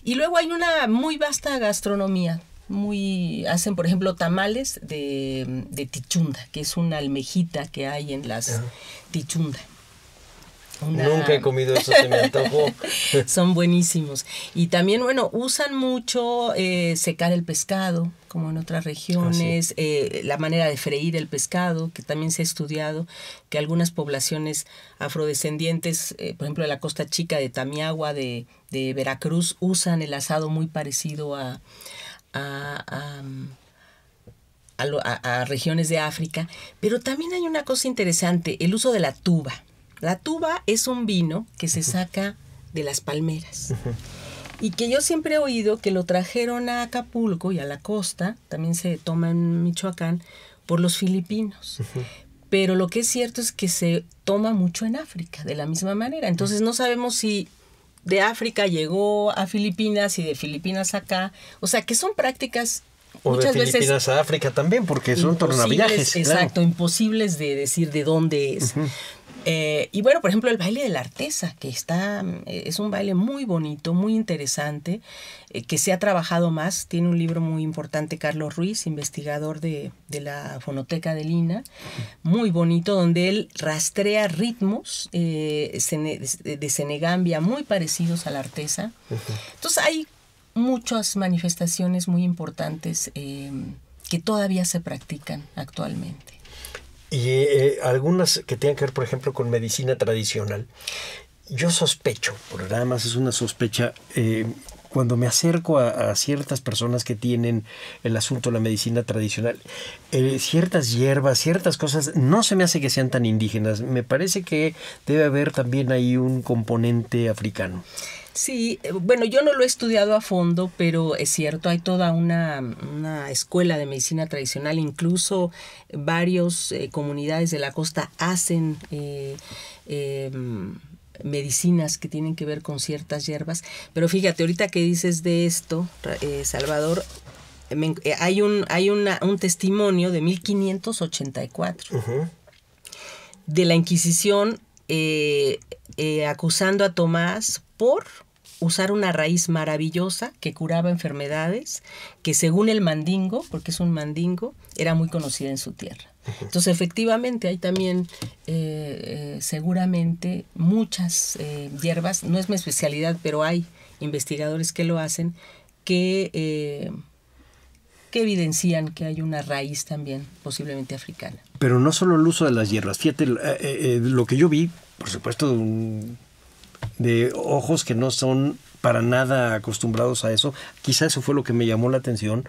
Y luego hay una muy vasta gastronomía muy hacen por ejemplo tamales de, de tichunda que es una almejita que hay en las tichunda Nunca he comido eso, se me antojó. [laughs] Son buenísimos. Y también, bueno, usan mucho eh, secar el pescado, como en otras regiones, ah, eh, la manera de freír el pescado, que también se ha estudiado, que algunas poblaciones afrodescendientes, eh, por ejemplo, de la costa chica de Tamiagua, de, de Veracruz, usan el asado muy parecido a, a, regiones de África. Pero también hay una cosa interesante, el uso de la tuba. La tuba es un vino que se saca de las palmeras. Y que yo siempre he oído que lo trajeron a Acapulco y a la costa, también se toma en Michoacán, por los filipinos. Pero lo que es cierto es que se toma mucho en África, de la misma manera. Entonces no sabemos si de África llegó a Filipinas y de Filipinas acá. O sea, que son prácticas o de Filipinas a África también, porque son tornaviajes. Exacto, imposibles de decir de dónde es. Eh, y bueno, por ejemplo, el baile de la artesa, que está, eh, es un baile muy bonito, muy interesante, eh, que se ha trabajado más. Tiene un libro muy importante, Carlos Ruiz, investigador de, la fonoteca de Lina, muy bonito, donde él rastrea ritmos de Senegambia muy parecidos a la artesa. Entonces hay muchas manifestaciones muy importantes que todavía se practican actualmente y eh, algunas que tengan que ver, por ejemplo, con medicina tradicional. Yo sospecho, porque nada más es una sospecha, eh, cuando me acerco a, ciertas personas que tienen el asunto de la medicina tradicional, eh, ciertas hierbas, ciertas cosas, no se me hace que sean tan indígenas. Me parece que debe haber también ahí un componente africano. Sí, eh, bueno, yo no lo he estudiado a fondo, pero es cierto, hay toda una, escuela de medicina tradicional, incluso varias eh, comunidades de la costa hacen... Eh, medicinas que tienen que ver con ciertas hierbas. Pero fíjate, ahorita que dices de esto, Salvador, hay, un, hay un testimonio de 1584 de la Inquisición acusando a Tomás por usar una raíz maravillosa que curaba enfermedades, que según el mandingo, porque es un mandingo, era muy conocida en su tierra. Entonces, efectivamente, hay también eh, eh, seguramente muchas eh, hierbas, no es mi especialidad, pero hay investigadores que lo hacen, que, que evidencian que hay una raíz también posiblemente africana. Pero no solo el uso de las hierbas, fíjate, lo que yo vi, por supuesto, un de ojos que no son para nada acostumbrados a eso, quizá eso fue lo que me llamó la atención,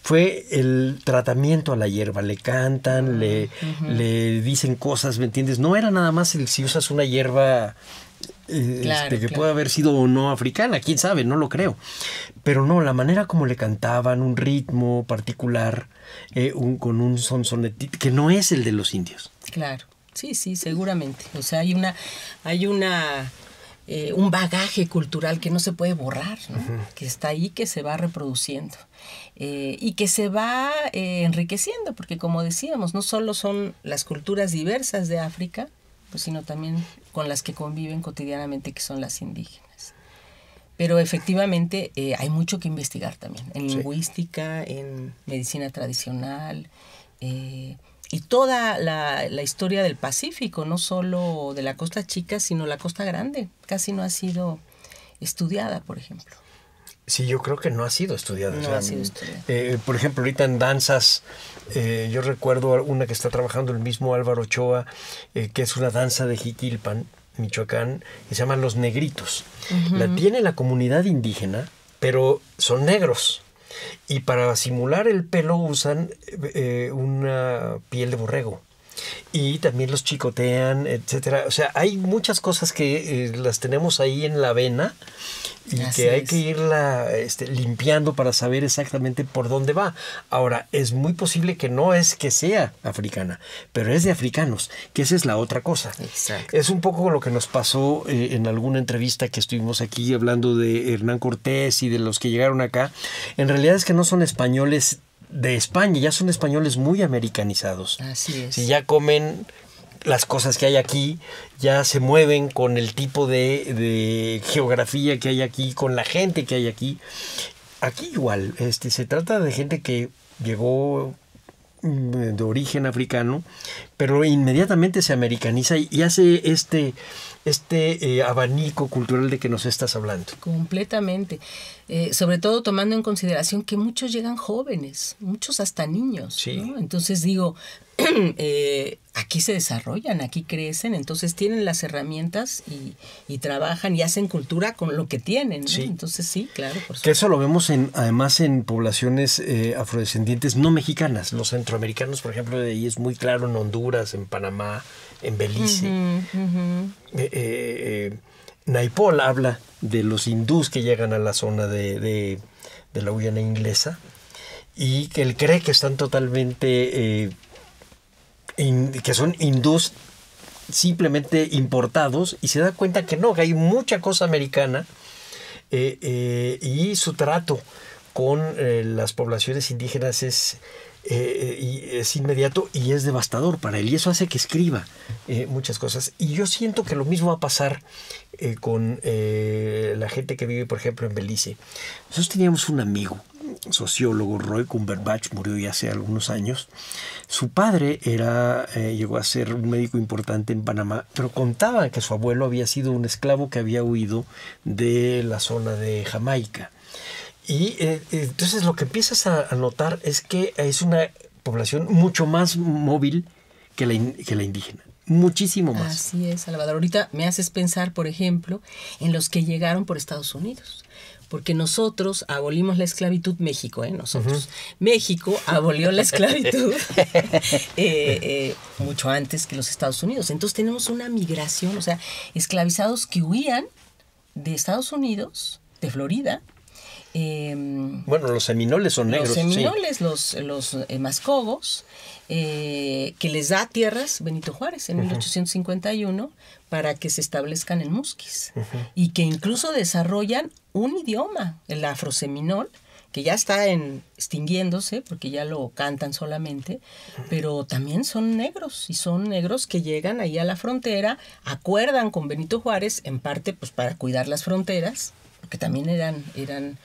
fue el tratamiento a la hierba, le cantan, le, le dicen cosas, ¿me entiendes? No era nada más el si usas una hierba eh, este, que puede haber sido o no africana, quién sabe, no lo creo. Pero no, la manera como le cantaban, un ritmo particular, con eh, un, con un que no es el de los indios. Claro, sí, sí, seguramente. O sea, hay una, hay una eh, un bagaje cultural que no se puede borrar, que está ahí, que se va reproduciendo eh, y que se va eh, enriqueciendo, porque como decíamos, no solo son las culturas diversas de África, pues, sino también con las que conviven cotidianamente, que son las indígenas. Pero efectivamente hay mucho que investigar también, en lingüística, en medicina tradicional y toda la, historia del Pacífico, no solo de la Costa Chica, sino la Costa Grande, casi no ha sido estudiada, por ejemplo. Sí, yo creo que no ha sido estudiada. No ha sido estudiada. Eh, por ejemplo, ahorita en danzas, eh, yo recuerdo una que está trabajando el mismo Álvaro Ochoa, eh, que es una danza de Jiquilpan, Michoacán, que se llama Los Negritos. La tiene la comunidad indígena, pero son negros. Y para simular el pelo usan eh, eh, una piel de borrego y también los chicotean, etcétera. O sea, hay muchas cosas que eh, las tenemos ahí en la vena y que hay que irla este, limpiando para saber exactamente por dónde va. Ahora, es muy posible que no es que sea africana, pero es de africanos, que esa es la otra cosa. Exacto. Es un poco lo que nos pasó eh, en alguna entrevista que estuvimos aquí hablando de Hernán Cortés y de los que llegaron acá. En realidad es que no son españoles de España, ya son españoles muy americanizados. Así es. Si ya comen las cosas que hay aquí, ya se mueven con el tipo de, de geografía que hay aquí, con la gente que hay aquí. Aquí igual, este, se trata de gente que llegó mm, de origen africano, pero inmediatamente se americaniza y hace este este eh, abanico cultural de que nos estás hablando. Completamente. Eh, sobre todo tomando en consideración que muchos llegan jóvenes, muchos hasta niños. Entonces digo, [clears throat] eh, aquí se desarrollan, aquí crecen, entonces tienen las herramientas y, trabajan y hacen cultura con lo que tienen. Entonces sí, claro. que eso lo vemos en, además en poblaciones afrodescendientes no mexicanas. Los centroamericanos, por ejemplo, de ahí es muy claro en Honduras, en Panamá, en Belice. Eh, eh, eh, Naipol habla de los hindús que llegan a la zona de, la Guyana inglesa y que él cree que están totalmente, que son hindús simplemente importados y se da cuenta que no, que hay mucha cosa americana y su trato con las poblaciones indígenas es eh, eh, es inmediato y es devastador para él. Y eso hace que escriba eh, muchas cosas. Y yo siento que lo mismo va a pasar con la gente que vive, por ejemplo, en Belice. Nosotros teníamos un amigo, sociólogo, Roy Cumberbatch, murió ya hace algunos años. Su padre era, llegó a ser un médico importante en Panamá, pero contaba que su abuelo había sido un esclavo que había huido de la zona de Jamaica. Y eh, entonces lo que empiezas a, notar es que es una población mucho más móvil que la, indígena muchísimo más. Así es, Salvador. Ahorita me haces pensar, por ejemplo, en los que llegaron por Estados Unidos. Porque nosotros abolimos la esclavitud, México, ¿eh? Nosotros. México abolió la esclavitud [laughs] [laughs] eh, eh, mucho antes que los Estados Unidos. Entonces tenemos una migración, o sea, esclavizados que huían de Estados Unidos, de Florida, Em, bueno, los seminoles son negros. Los seminoles, los, los eh, mascobos, eh, que les da tierras Benito Juárez en 1851 para que se establezcan en Musquis y que incluso desarrollan un idioma, el Afro afroseminol, que ya está en, extinguiéndose porque ya lo cantan solamente, pero también son negros y son negros que llegan ahí a la frontera, acuerdan con Benito Juárez en parte pues para cuidar las fronteras que también eran, eran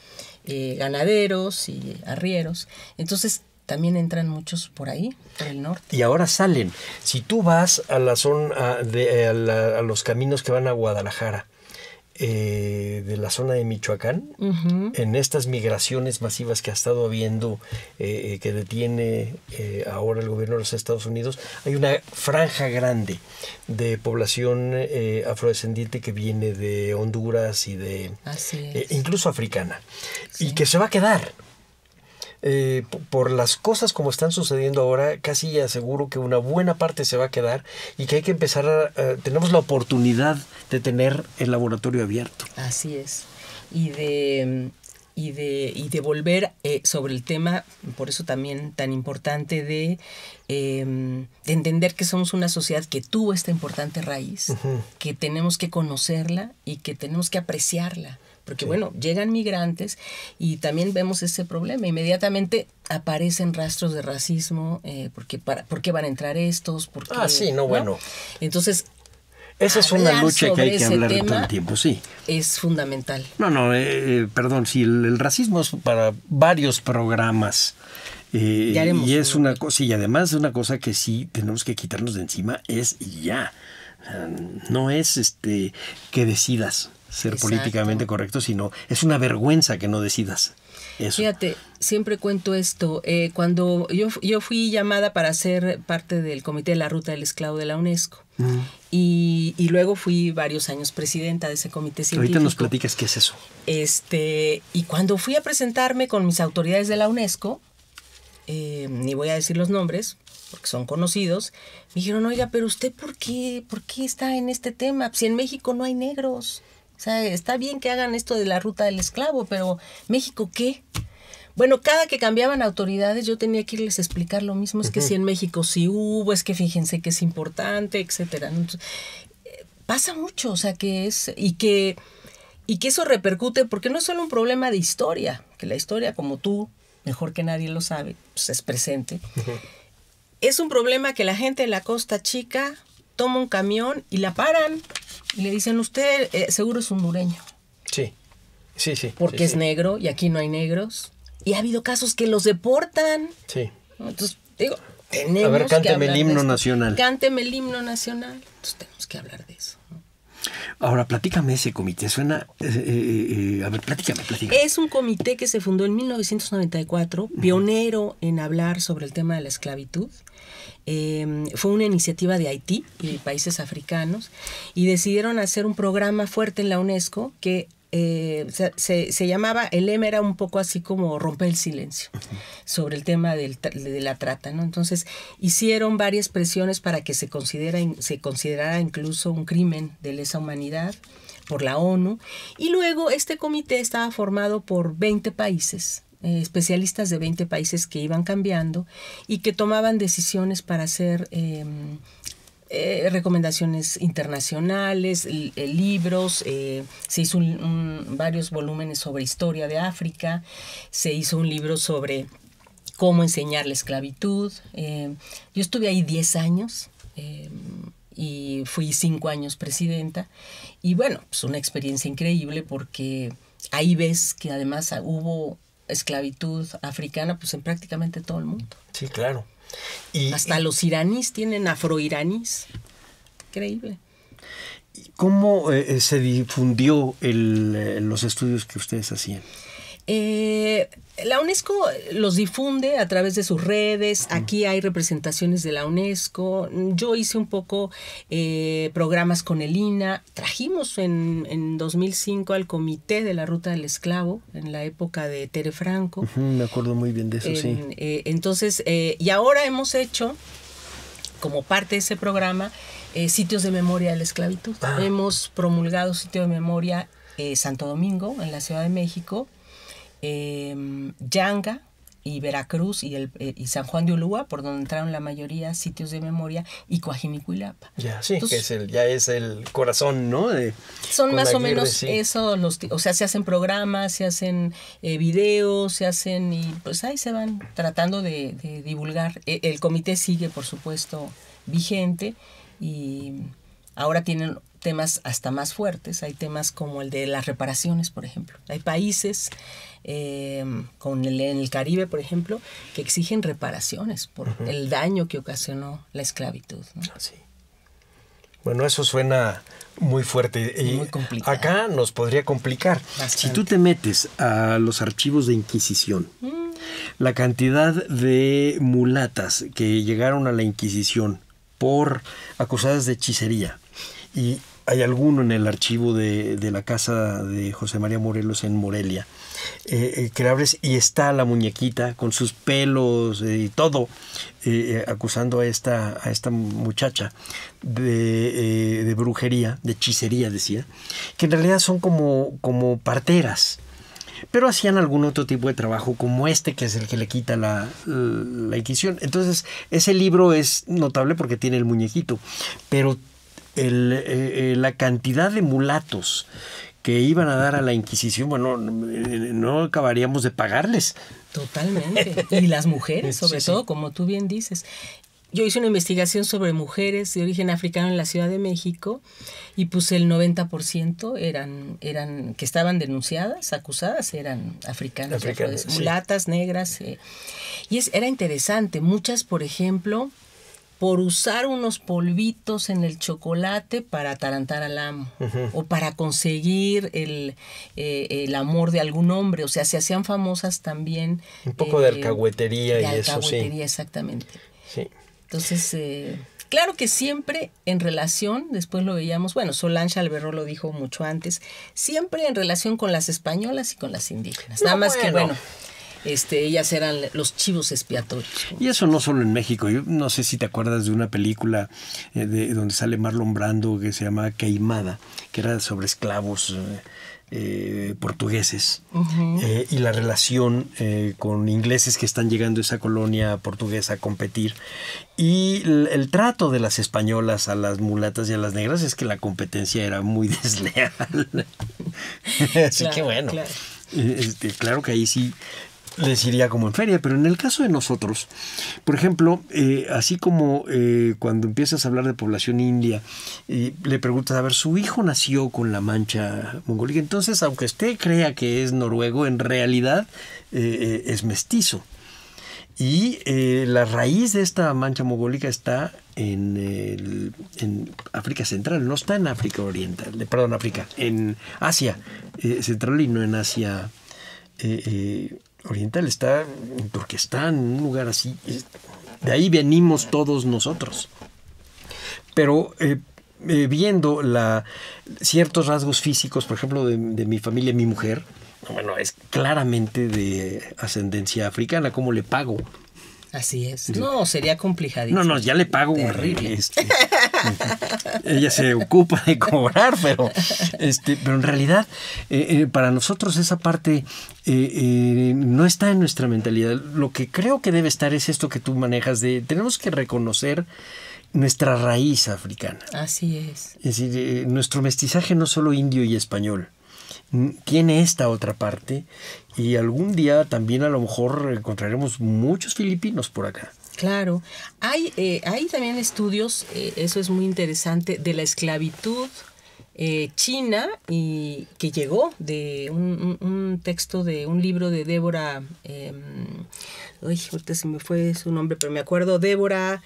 eh, ganaderos y arrieros. Entonces también entran muchos por ahí, por el norte. Y ahora salen. Si tú vas a la zona, de, a los caminos que van a Guadalajara, eh, de la zona de Michoacán, en estas migraciones masivas que ha estado habiendo, eh, eh, que detiene ahora el gobierno de los Estados Unidos, hay una franja grande de población afrodescendiente que viene de Honduras y de incluso africana, y que se va a quedar. Eh, por las cosas como están sucediendo ahora, casi aseguro que una buena parte se va a quedar y que hay que empezar tenemos la oportunidad de tener el laboratorio abierto. Así es. Y de y de, y de volver eh, sobre el tema, por eso también tan importante em, de, entender que somos una sociedad que tuvo esta importante raíz, que tenemos que conocerla y que tenemos que apreciarla. Porque bueno, llegan migrantes y también vemos ese problema. Inmediatamente aparecen rastros de racismo, eh, porque para, ¿por qué van a entrar estos? Porque, ah, sí, no, bueno. Entonces, esa es una lucha que hay que hablar todo el tiempo, sí. Es fundamental. No, no, eh, eh, perdón, sí, el, racismo es para varios programas. y es una cosa, y además una cosa que sí tenemos que quitarnos de encima es ya. no es este que decidas ser políticamente correcto, sino es una vergüenza que no decidas. Eso. Fíjate, siempre cuento esto. Eh, cuando yo, yo fui llamada para ser parte del Comité de la Ruta del Esclavo de la UNESCO. Mm. y, y, luego fui varios años presidenta de ese comité científico. Ahorita nos platicas qué es eso. Este, y cuando fui a presentarme con mis autoridades de la UNESCO, eh, ni voy a decir los nombres, porque son conocidos, me dijeron, oiga, pero usted por qué, por qué está en este tema? Si en México no hay negros. O sea, está bien que hagan esto de la ruta del esclavo, pero México, ¿qué? Bueno, cada que cambiaban autoridades yo tenía que irles a explicar lo mismo, es que si en México sí hubo, es que fíjense que es importante, etcétera. pasa mucho, o sea, que es y que y que eso repercute porque no es solo un problema de historia, que la historia como tú mejor que nadie lo sabe, pues, es presente. Es un problema que la gente de la Costa Chica toma un camión y la paran y le dicen, usted eh, seguro es un hondureño. Sí, sí, sí. Porque es negro y aquí no hay negros. Y ha habido casos que los deportan. Sí. Entonces, digo, tenemos A ver, cánteme el himno nacional. Cánteme el himno nacional. Entonces tenemos que hablar de eso. ¿no? Ahora, platícame ese comité. Suena. Eh, eh, eh, a ver, platícame, platícame. Es un comité que se fundó en 1994, pionero en hablar sobre el tema de la esclavitud. Em, fue una iniciativa de Haití y de países africanos y decidieron hacer un programa fuerte en la UNESCO que eh, se, llamaba, el lema era un poco así como romper el silencio sobre el tema de la trata, ¿no? Entonces hicieron varias presiones para que se, considera, se considerara incluso un crimen de lesa humanidad por la ONU. Y luego este comité estaba formado por 20 países, eh, especialistas de 20 países que iban cambiando y que tomaban decisiones para hacer... Em, eh, recomendaciones internacionales, eh, libros, eh, se hizo varios volúmenes sobre historia de África, se hizo un libro sobre cómo enseñar la esclavitud. yo estuve ahí 10 años y fui 5 años presidenta y bueno, pues una experiencia increíble porque ahí ves que además hubo esclavitud africana pues en prácticamente todo el mundo. Sí, claro. Hasta los iraníes tienen afroiraníes. Increíble. ¿Cómo eh, eh, se difundió eh, los estudios que ustedes hacían? la UNESCO los difunde a través de sus redes, aquí hay representaciones de la UNESCO, yo hice un poco eh, programas con el INA, trajimos en, 2005 al Comité de la Ruta del Esclavo, en la época de Tere Franco. me acuerdo muy bien de eso, sí. Eh, entonces, eh, y ahora hemos hecho, como parte de ese programa, sitios de memoria de la esclavitud. Ah. Hemos promulgado sitio de memoria Santo Domingo, en la Ciudad de México, eh, Yanga y Veracruz y, el, eh, y San Juan de Ulúa, por donde entraron la mayoría sitios de memoria, y Coajinicuilapa. Ya, sí, que es el, ya es el corazón, ¿no? De, son más o menos eso, los, o sea, se hacen programas, se hacen eh, videos, se hacen, y pues ahí se van tratando de, divulgar. E, el comité sigue, por supuesto, vigente, y ahora tienen temas hasta más fuertes, hay temas como el de las reparaciones, por ejemplo. Hay países, em, con en el Caribe, por ejemplo, que exigen reparaciones por el daño que ocasionó la esclavitud. Bueno, eso suena muy fuerte. Y Acá nos podría complicar. Si tú te metes a los archivos de Inquisición, mm. la cantidad de mulatas que llegaron a la Inquisición por acusadas de hechicería, y hay alguno en el archivo de, la casa de José María Morelos en Morelia, eh, eh y está la muñequita con sus pelos eh, y todo, eh, acusando a esta, a esta muchacha de, brujería, de hechicería, decía, que en realidad son como, como parteras pero hacían algún otro tipo de trabajo como este, que es el que le quita la, la, la, inquisición. Entonces, ese libro es notable porque tiene el muñequito, pero el, eh, eh, la cantidad de mulatos que iban a dar a la Inquisición, bueno, no acabaríamos de pagarles. Totalmente. Y las mujeres, [laughs] sobre todo, como tú bien dices. Yo hice una investigación sobre mujeres de origen africano en la Ciudad de México y pues el 90% eran, eran, que estaban denunciadas, acusadas, eran africanas, mulatas, negras. Eh. Y es, era interesante, muchas, por ejemplo, por usar unos polvitos en el chocolate para atarantar al amo o para conseguir el, eh, el, amor de algún hombre. O sea, se hacían famosas también. Un poco de eh, alcahuetería y eso sí. exactamente. Sí. Entonces, eh, claro que siempre en relación, después lo veíamos, bueno, Solange Alberro lo dijo mucho antes, siempre en relación con las españolas y con las indígenas. Nada más que, bueno este, ellas eran los chivos expiatorios. Y eso no solo en México, yo no sé si te acuerdas de una película eh, de, donde sale Marlon Brando que se llama Queimada, que era sobre esclavos. Eh, eh, portugueses y la relación con ingleses que están llegando a esa colonia portuguesa a competir. Y el, trato de las españolas a las mulatas y a las negras es que la competencia era muy [laughs] desleal. [laughs] Así que bueno. Este, claro que ahí sí les iría como en feria, pero en el caso de nosotros, por ejemplo, eh, así como eh, cuando empiezas a hablar de población india, y le preguntas, a ver, su hijo nació con la mancha mongólica, entonces aunque usted crea que es noruego, en realidad eh, es mestizo. Y la raíz de esta mancha mongólica está en, África Central, no está en África Oriental, perdón, África, en Asia Central y no en Asia oriental está en un lugar así. De ahí venimos todos nosotros. Pero eh, eh, viendo la, ciertos rasgos físicos, por ejemplo, de, mi familia, mi mujer, bueno, es claramente de ascendencia africana, ¿cómo le pago? Así es. No, sería complicadísimo. No, no, ya le pago Terrible. Este, ella se ocupa de cobrar, pero, este, pero en realidad eh, eh, para nosotros esa parte eh, no está en nuestra mentalidad. Lo que creo que debe estar es esto que tú manejas de tenemos que reconocer nuestra raíz africana. Así es. Es decir, nuestro mestizaje no solo indio y español mm, tiene esta otra parte y algún día también a lo mejor encontraremos muchos filipinos por acá. Claro, hay, eh, hay también estudios, eh, eso es muy interesante, de la esclavitud eh, china y que llegó de un, texto de un libro de Débora, em, ahorita se me fue su nombre, pero me acuerdo, Débora,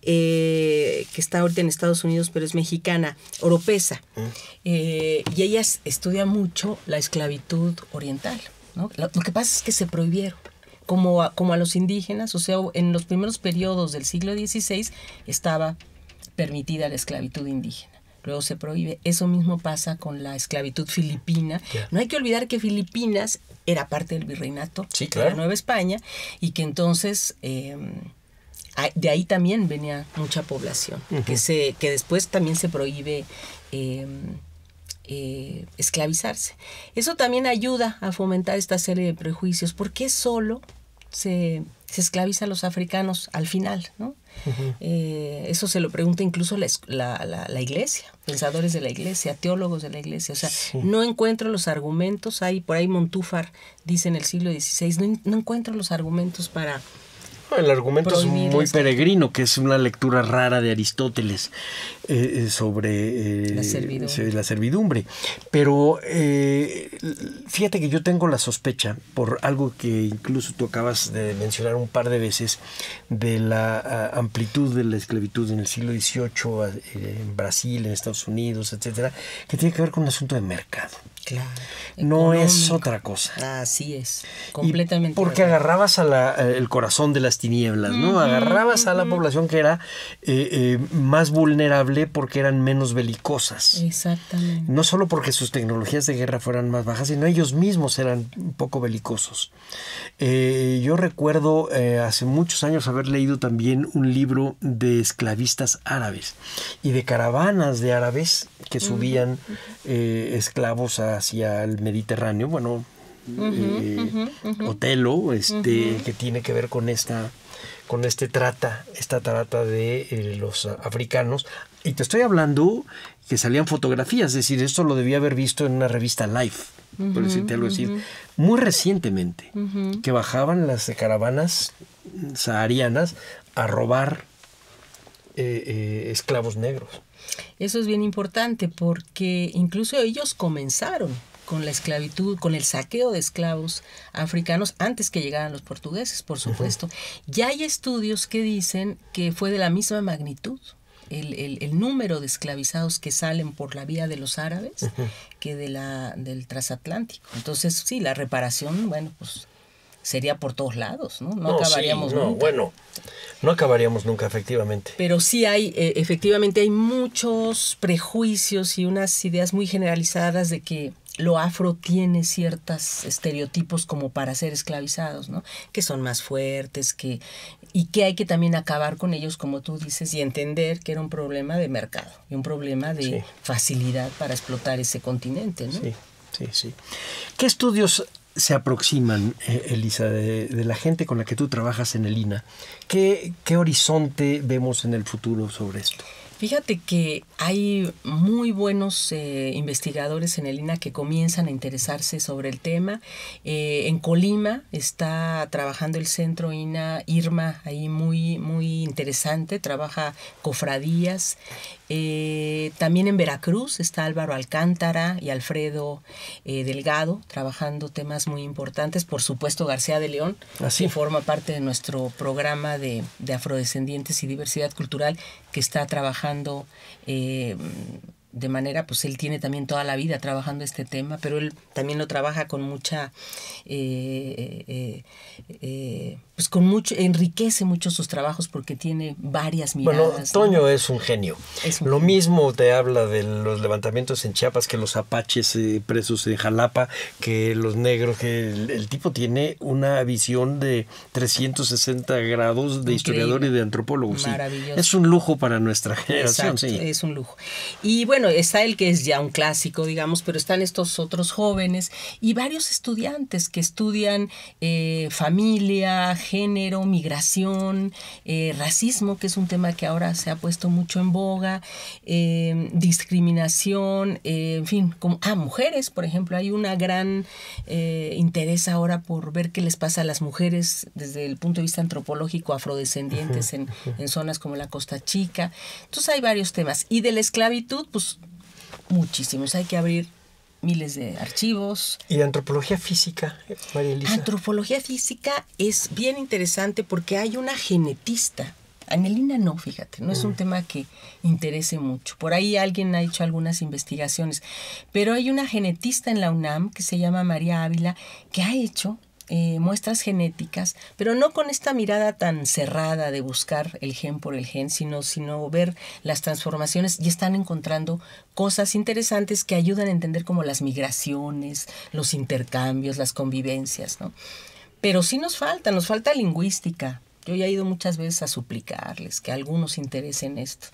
que está ahorita en Estados Unidos, pero es mexicana, oropesa, mm. y ella estudia mucho la esclavitud oriental. ¿no? lo que pasa es que se prohibieron como a, como a los indígenas, o sea, en los primeros periodos del siglo XVI estaba permitida la esclavitud indígena luego se prohíbe. Eso mismo pasa con la esclavitud filipina. No hay que olvidar que Filipinas era parte del virreinato de Nueva España y que entonces em, de ahí también venía mucha población, que, se, que después también se prohíbe. Em, eh, esclavizarse. Eso también ayuda a fomentar esta serie de prejuicios. ¿Por qué solo se, se esclaviza a los africanos al final? Eh, eso se lo pregunta incluso la, iglesia, pensadores de la iglesia, teólogos de la iglesia. O sea, no encuentro los argumentos. Hay por ahí Montúfar dice en el siglo XVI, no, no encuentro los argumentos para Ah, el argumento es muy peregrino, que es una lectura rara de Aristóteles eh, eh, sobre eh, la, servidumbre. Pero fíjate que yo tengo la sospecha, por algo que incluso tú acabas de mencionar un par de veces, de la amplitud de la esclavitud en el siglo XVIII, en Brasil, en Estados Unidos, etcétera, que tiene que ver con un asunto de mercado. Claro. No es otra cosa. Así es. Completamente. porque agarrabas a eh, el corazón de las tinieblas, ¿no? agarrabas a la población que era eh, eh, más vulnerable porque eran menos belicosas. Exactamente. No solo porque sus tecnologías de guerra fueran más bajas, sino ellos mismos eran un poco belicosos. yo recuerdo hace muchos años haber leído también un libro de esclavistas árabes y de caravanas de árabes que subían esclavos a hacia el Mediterráneo, bueno, eh, Otelo, este, que tiene que ver con esta con este trata, esta trata de eh, los africanos. Y te estoy hablando que salían fotografías, es decir, esto lo debía haber visto en una revista Life, por decirte algo, decir, muy recientemente, que bajaban las caravanas saharianas a robar eh, esclavos negros. Eso es bien importante porque incluso ellos comenzaron con la esclavitud, con el saqueo de esclavos africanos antes que llegaran los portugueses, por supuesto. Ya hay estudios que dicen que fue de la misma magnitud. El, número de esclavizados que salen por la vía de los árabes que de la, del transatlántico. Entonces, sí, la reparación, bueno, pues sería por todos lados, ¿no? No, acabaríamos no, nunca. Bueno, no acabaríamos nunca, efectivamente. Pero sí hay, eh, efectivamente, hay muchos prejuicios y unas ideas muy generalizadas de que lo afro tiene ciertos estereotipos como para ser esclavizados, ¿no? Que son más fuertes, que y que hay que también acabar con ellos, como tú dices, y entender que era un problema de mercado y un problema de facilidad para explotar ese continente, ¿no? Sí, sí, sí. ¿Qué estudios se aproximan, eh, Elisa, de, la gente con la que tú trabajas en el INA? ¿Qué, ¿Qué horizonte vemos en el futuro sobre esto? Fíjate que hay muy buenos eh, investigadores en el INA que comienzan a interesarse sobre el tema. Eh, en Colima está trabajando el centro INA Irma, ahí muy, muy interesante, trabaja cofradías eh, también en Veracruz está Álvaro Alcántara y Alfredo eh, Delgado trabajando temas muy importantes. Por supuesto, García de León, Así. Ah, que forma parte de nuestro programa de, afrodescendientes y diversidad cultural, que está trabajando eh, de manera, pues él tiene también toda la vida trabajando este tema, pero él también lo trabaja con mucha pues con mucho, enriquece mucho sus trabajos porque tiene varias miradas. Bueno, Toño es un genio. Lo mismo te habla de los levantamientos en Chiapas que los apaches eh, presos en Jalapa, que los negros, que el, tipo tiene una visión de 360 grados de historiador y de antropólogo. Es un lujo para nuestra generación. sí. Es un lujo. Y bueno, está el que es ya un clásico, digamos, pero están estos otros jóvenes y varios estudiantes que estudian eh, Familia, familia, género, migración, eh, racismo, que es un tema que ahora se ha puesto mucho en boga, eh, discriminación, eh, en fin, como a ah, mujeres, por ejemplo, hay una gran interés ahora por ver qué les pasa a las mujeres desde el punto de vista antropológico, afrodescendientes en zonas como la Costa Chica. Entonces hay varios temas. Y de la esclavitud, pues muchísimos. Hay que abrir miles de archivos. ¿Y antropología física, María Elisa? Antropología física es bien interesante porque hay una genetista. Anelina no, fíjate, no es un mm. tema que interese mucho. Por ahí alguien ha hecho algunas investigaciones, pero hay una genetista en la UNAM que se llama María Ávila que ha hecho eh, muestras genéticas, pero no con esta mirada tan cerrada de buscar el gen por el gen, sino, sino ver las transformaciones y están encontrando cosas interesantes que ayudan a entender como las migraciones, los intercambios, las convivencias, Pero sí nos falta, nos falta lingüística, yo ya he ido muchas veces a suplicarles que algunos interesen esto.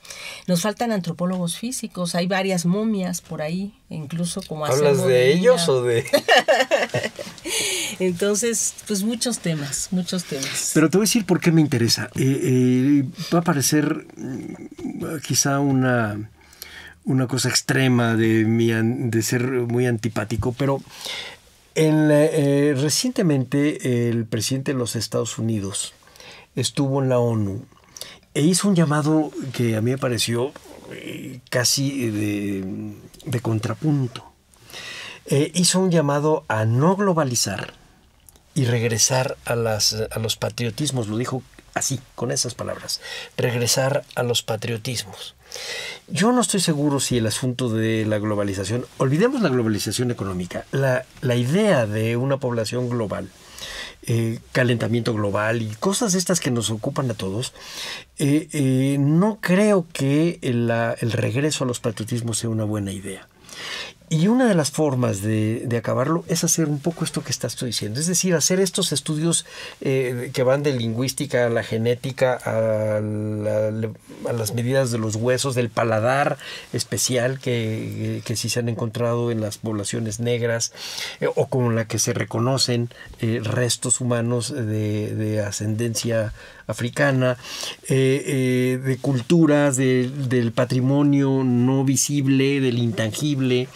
Nos faltan antropólogos físicos, hay varias momias por ahí, incluso como ¿Hablas de ellos o de...? [laughs] Entonces, pues muchos temas, muchos temas. Pero te voy a decir por qué me interesa. Eh, eh, va a parecer mm, quizá una una cosa extrema de, mi, de ser muy antipático, pero eh, recientemente el presidente de los Estados Unidos estuvo en la ONU e hizo un llamado que a mí me pareció eh, casi eh, de, contrapunto. Eh, hizo un llamado a no globalizar y regresar a, las, los patriotismos, lo dijo así, con esas palabras, regresar a los patriotismos. Yo no estoy seguro si el asunto de la globalización, olvidemos la globalización económica, la, la idea de una población global eh, calentamiento global y cosas estas que nos ocupan a todos, eh, eh, no creo que el, el regreso a los patriotismos sea una buena idea. Y una de las formas de, acabarlo es hacer un poco esto que estás diciendo, es decir, hacer estos estudios eh, que van de lingüística a la genética, a, las medidas de los huesos, del paladar especial que, que sí se han encontrado en las poblaciones negras eh, o con la que se reconocen eh, restos humanos de, de ascendencia africana, eh, eh, de culturas, del patrimonio no visible, del intangible,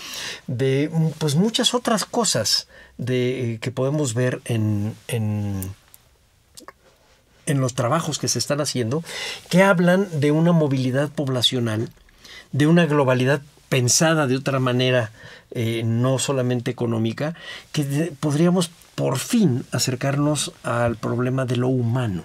de mm, pues muchas otras cosas de, eh, que podemos ver en, en los trabajos que se están haciendo, que hablan de una movilidad poblacional, de una globalidad pensada de otra manera, no solamente económica, que podríamos por fin acercarnos al problema de lo humano.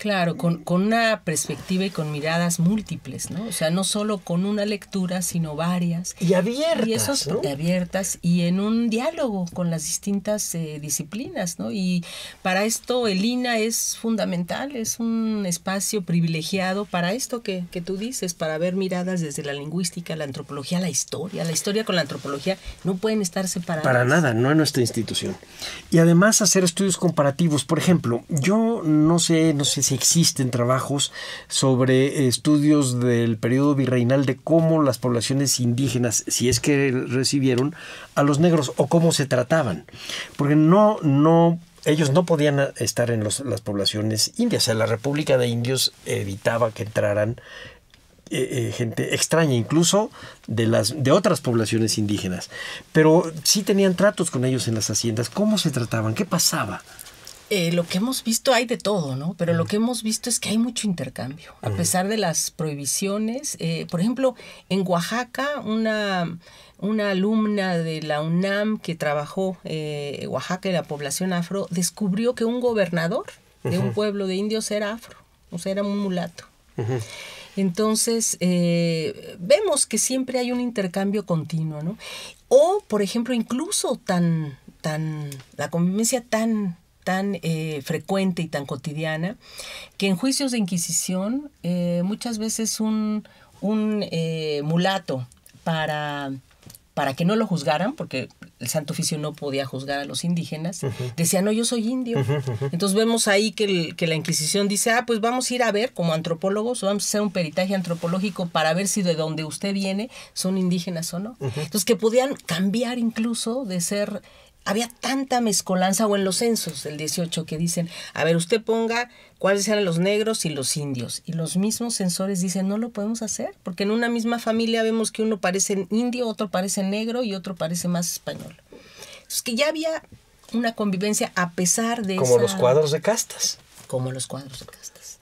Claro, con, con, una perspectiva y con miradas múltiples, ¿no? O sea, no solo con una lectura, sino varias. Y abiertas. Y abiertas y en un diálogo con las distintas eh, disciplinas, ¿no? Y para esto el INA es fundamental, es un espacio privilegiado para esto que, que tú dices, para ver miradas desde la lingüística, la antropología, la historia. La historia con la antropología no pueden estar separadas. Para nada, no en nuestra institución. Y además hacer estudios comparativos. Por ejemplo, yo no sé, no sé si existen trabajos sobre estudios del periodo virreinal de cómo las poblaciones indígenas, si es que recibieron, a los negros o cómo se trataban. Porque no, no ellos no podían estar en las poblaciones indias. la República de Indios evitaba que entraran eh, eh, gente extraña, incluso de, las, de otras poblaciones indígenas. Pero sí tenían tratos con ellos en las haciendas. ¿Cómo se trataban? ¿Qué pasaba? Eh, lo que hemos visto hay de todo, ¿no? Pero lo que hemos visto es que hay mucho intercambio, a pesar de las prohibiciones. Eh, por ejemplo, en Oaxaca, una, una alumna de la UNAM que trabajó eh, en Oaxaca y la población afro, descubrió que un gobernador de un pueblo de indios era afro, o sea, era un mulato. Entonces, vemos que siempre hay un intercambio continuo, ¿no? O, por ejemplo, incluso tan, tan, la convivencia tan tan eh, frecuente y tan cotidiana, que en juicios de Inquisición eh, muchas veces un, eh, mulato para, para que no lo juzgaran, porque el Santo Oficio no podía juzgar a los indígenas, decía, no, yo soy indio. Entonces vemos ahí que, que, la Inquisición dice, ah, pues vamos a ir a ver como antropólogos, vamos a hacer un peritaje antropológico para ver si de donde usted viene son indígenas o no. Entonces que podían cambiar incluso de ser había tanta mezcolanza o en los censos del 18 que dicen, a ver, usted ponga cuáles eran los negros y los indios. Y los mismos censores dicen, no lo podemos hacer, porque en una misma familia vemos que uno parece indio, otro parece negro y otro parece más español. Es que ya había una convivencia a pesar de... Como los cuadros de castas. Como los cuadros de castas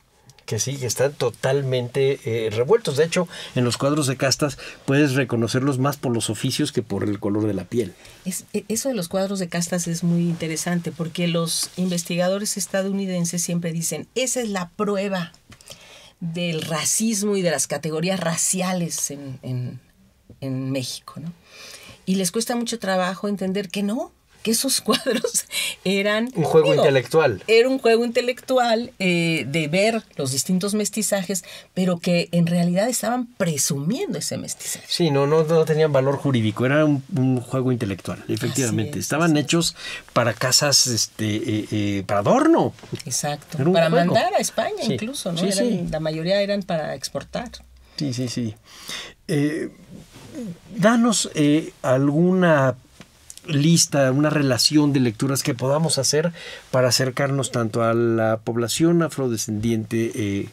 que sí, que están totalmente eh, revueltos. De hecho, en los cuadros de castas puedes reconocerlos más por los oficios que por el color de la piel. E, eso de los cuadros de castas es muy interesante porque los investigadores estadounidenses siempre dicen, esa es la prueba del racismo y de las categorías raciales en, en México, ¿no? Y les cuesta mucho trabajo entender que no, que esos [laughs] cuadros eran... Un juego intelectual. Era un juego intelectual eh, de ver los distintos mestizajes, pero que en realidad estaban presumiendo ese mestizaje. Sí, no, no, tenían valor jurídico, era un, juego intelectual, efectivamente. Estaban hechos para casas, este, eh, eh, para adorno. Exacto, para mandar a España incluso, ¿no? la mayoría eran para exportar. Sí, sí, sí. danos alguna lista, una relación de lecturas que podamos hacer para acercarnos tanto a la población afrodescendiente eh,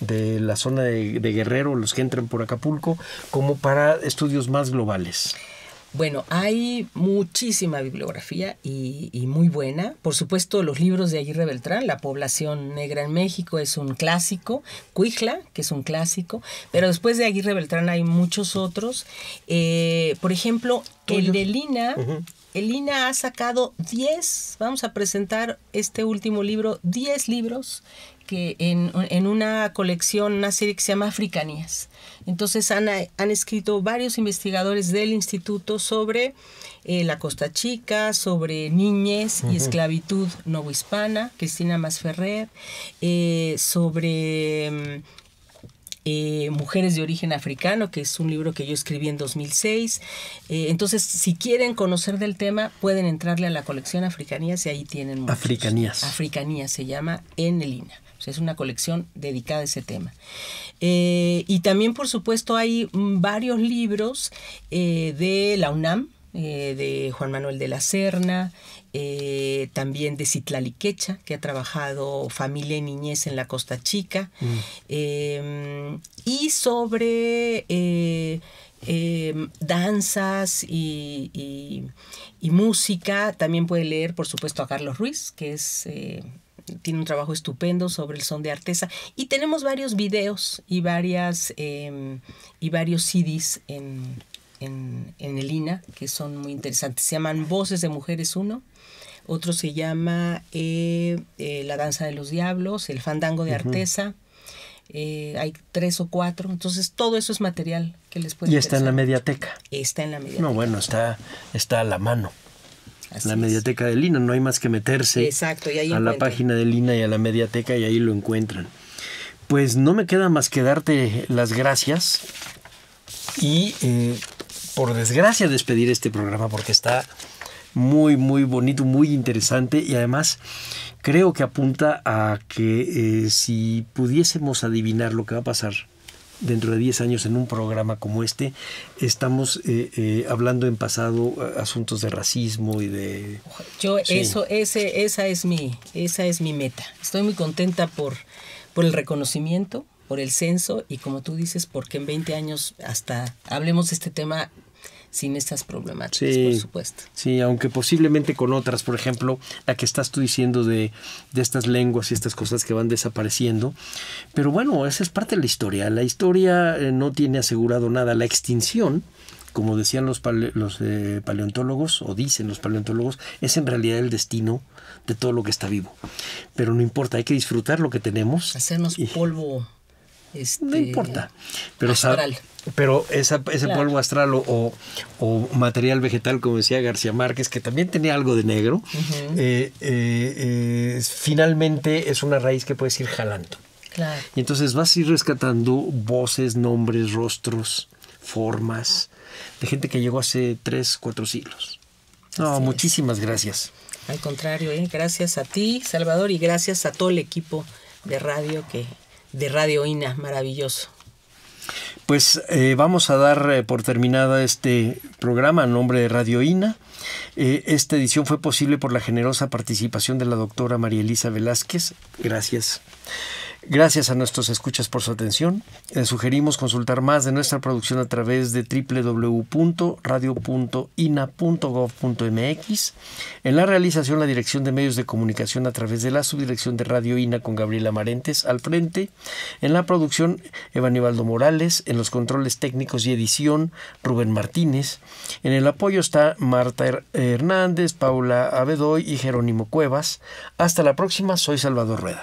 de la zona de Guerrero, los que entran por Acapulco, como para estudios más globales. Bueno, hay muchísima bibliografía y, y, muy buena. Por supuesto, los libros de Aguirre Beltrán, La población negra en México es un clásico, Cuijla, que es un clásico, pero después de Aguirre Beltrán hay muchos otros. Eh, por ejemplo, el de Lina, Lina ha sacado 10, vamos a presentar este último libro, 10 libros que en, en, una colección, una serie que se llama Africanías. Entonces han, escrito varios investigadores del instituto sobre eh, la Costa Chica, sobre niñez y esclavitud novohispana, Cristina Masferrer, eh, sobre... Mm, eh, Mujeres de origen africano, que es un libro que yo escribí en 2006. entonces, si quieren conocer del tema, pueden entrarle a la colección Africanías y ahí tienen muchos. Africanías. Africanías se llama en es una colección dedicada a ese tema. Eh, y también, por supuesto, hay mm, varios libros eh, de la UNAM, eh, de Juan Manuel de la Serna, también de Citlaliquecha, que ha trabajado familia y niñez en la Costa Chica, mm. y sobre danzas y, y, música, también puede leer, por supuesto, a Carlos Ruiz, que es tiene un trabajo estupendo sobre el son de Artesa. Y tenemos varios videos y, varias, em, y varios CDs en, en, en el INA que son muy interesantes. Se llaman Voces de Mujeres uno Otro se llama eh, eh, La Danza de los Diablos, El Fandango de Arteza eh, hay tres o cuatro, entonces todo eso es material que les puede. Y está en la mediateca. Está en la mediateca. No, bueno, está, está a la mano la mediateca de Lina, no hay más que meterse Exacto, a la página de Lina y a la mediateca y ahí lo encuentran. Pues no me queda más que darte las gracias y eh, por desgracia despedir este programa porque está muy, muy bonito, muy interesante y además creo que apunta a que eh, si pudiésemos adivinar lo que va a pasar dentro de 10 años en un programa como este estamos eh, eh, hablando en pasado eh, asuntos de racismo y de yo eso ese esa es mi esa es mi meta estoy muy contenta por por el reconocimiento por el censo y como tú dices porque en 20 años hasta hablemos de este tema sin estas problemáticas, por supuesto. Sí, aunque posiblemente con otras, por ejemplo, la que estás tú diciendo de, estas lenguas y estas cosas que van desapareciendo. Pero bueno, esa es parte de la historia. La historia eh, no tiene asegurado nada. La extinción, como decían los, los eh, paleontólogos, o dicen los paleontólogos, es en realidad el destino de todo lo que está vivo. Pero no importa, hay que disfrutar lo que tenemos. Hacernos polvo no este, importa. Pero, pero ese polvo astral o, material vegetal, como decía García Márquez, que también tenía algo de negro, eh, eh, eh, finalmente es una raíz que puedes ir jalando. Y entonces vas a ir rescatando voces, nombres, rostros, formas de gente que llegó hace tres, cuatro siglos. No, muchísimas gracias. Al contrario, gracias a ti, Salvador, y gracias a todo el equipo de radio que de Radio INA, maravilloso. Pues eh, vamos a dar eh, por terminada este programa a nombre de Radio INA. Eh, esta edición fue posible por la generosa participación de la doctora María Elisa Velázquez. Gracias. Gracias a nuestros escuchas por su atención. Les sugerimos consultar más de nuestra producción a través de www.radio.ina.gov.mx. En la realización, la Dirección de Medios de Comunicación a través de la Subdirección de Radio INA con Gabriela Marentes al frente. En la producción, Ivaldo Morales. En los controles técnicos y edición, Rubén Martínez. En el apoyo está Marta Hernández, Paula Abedoy y Jerónimo Cuevas. Hasta la próxima, soy Salvador Rueda.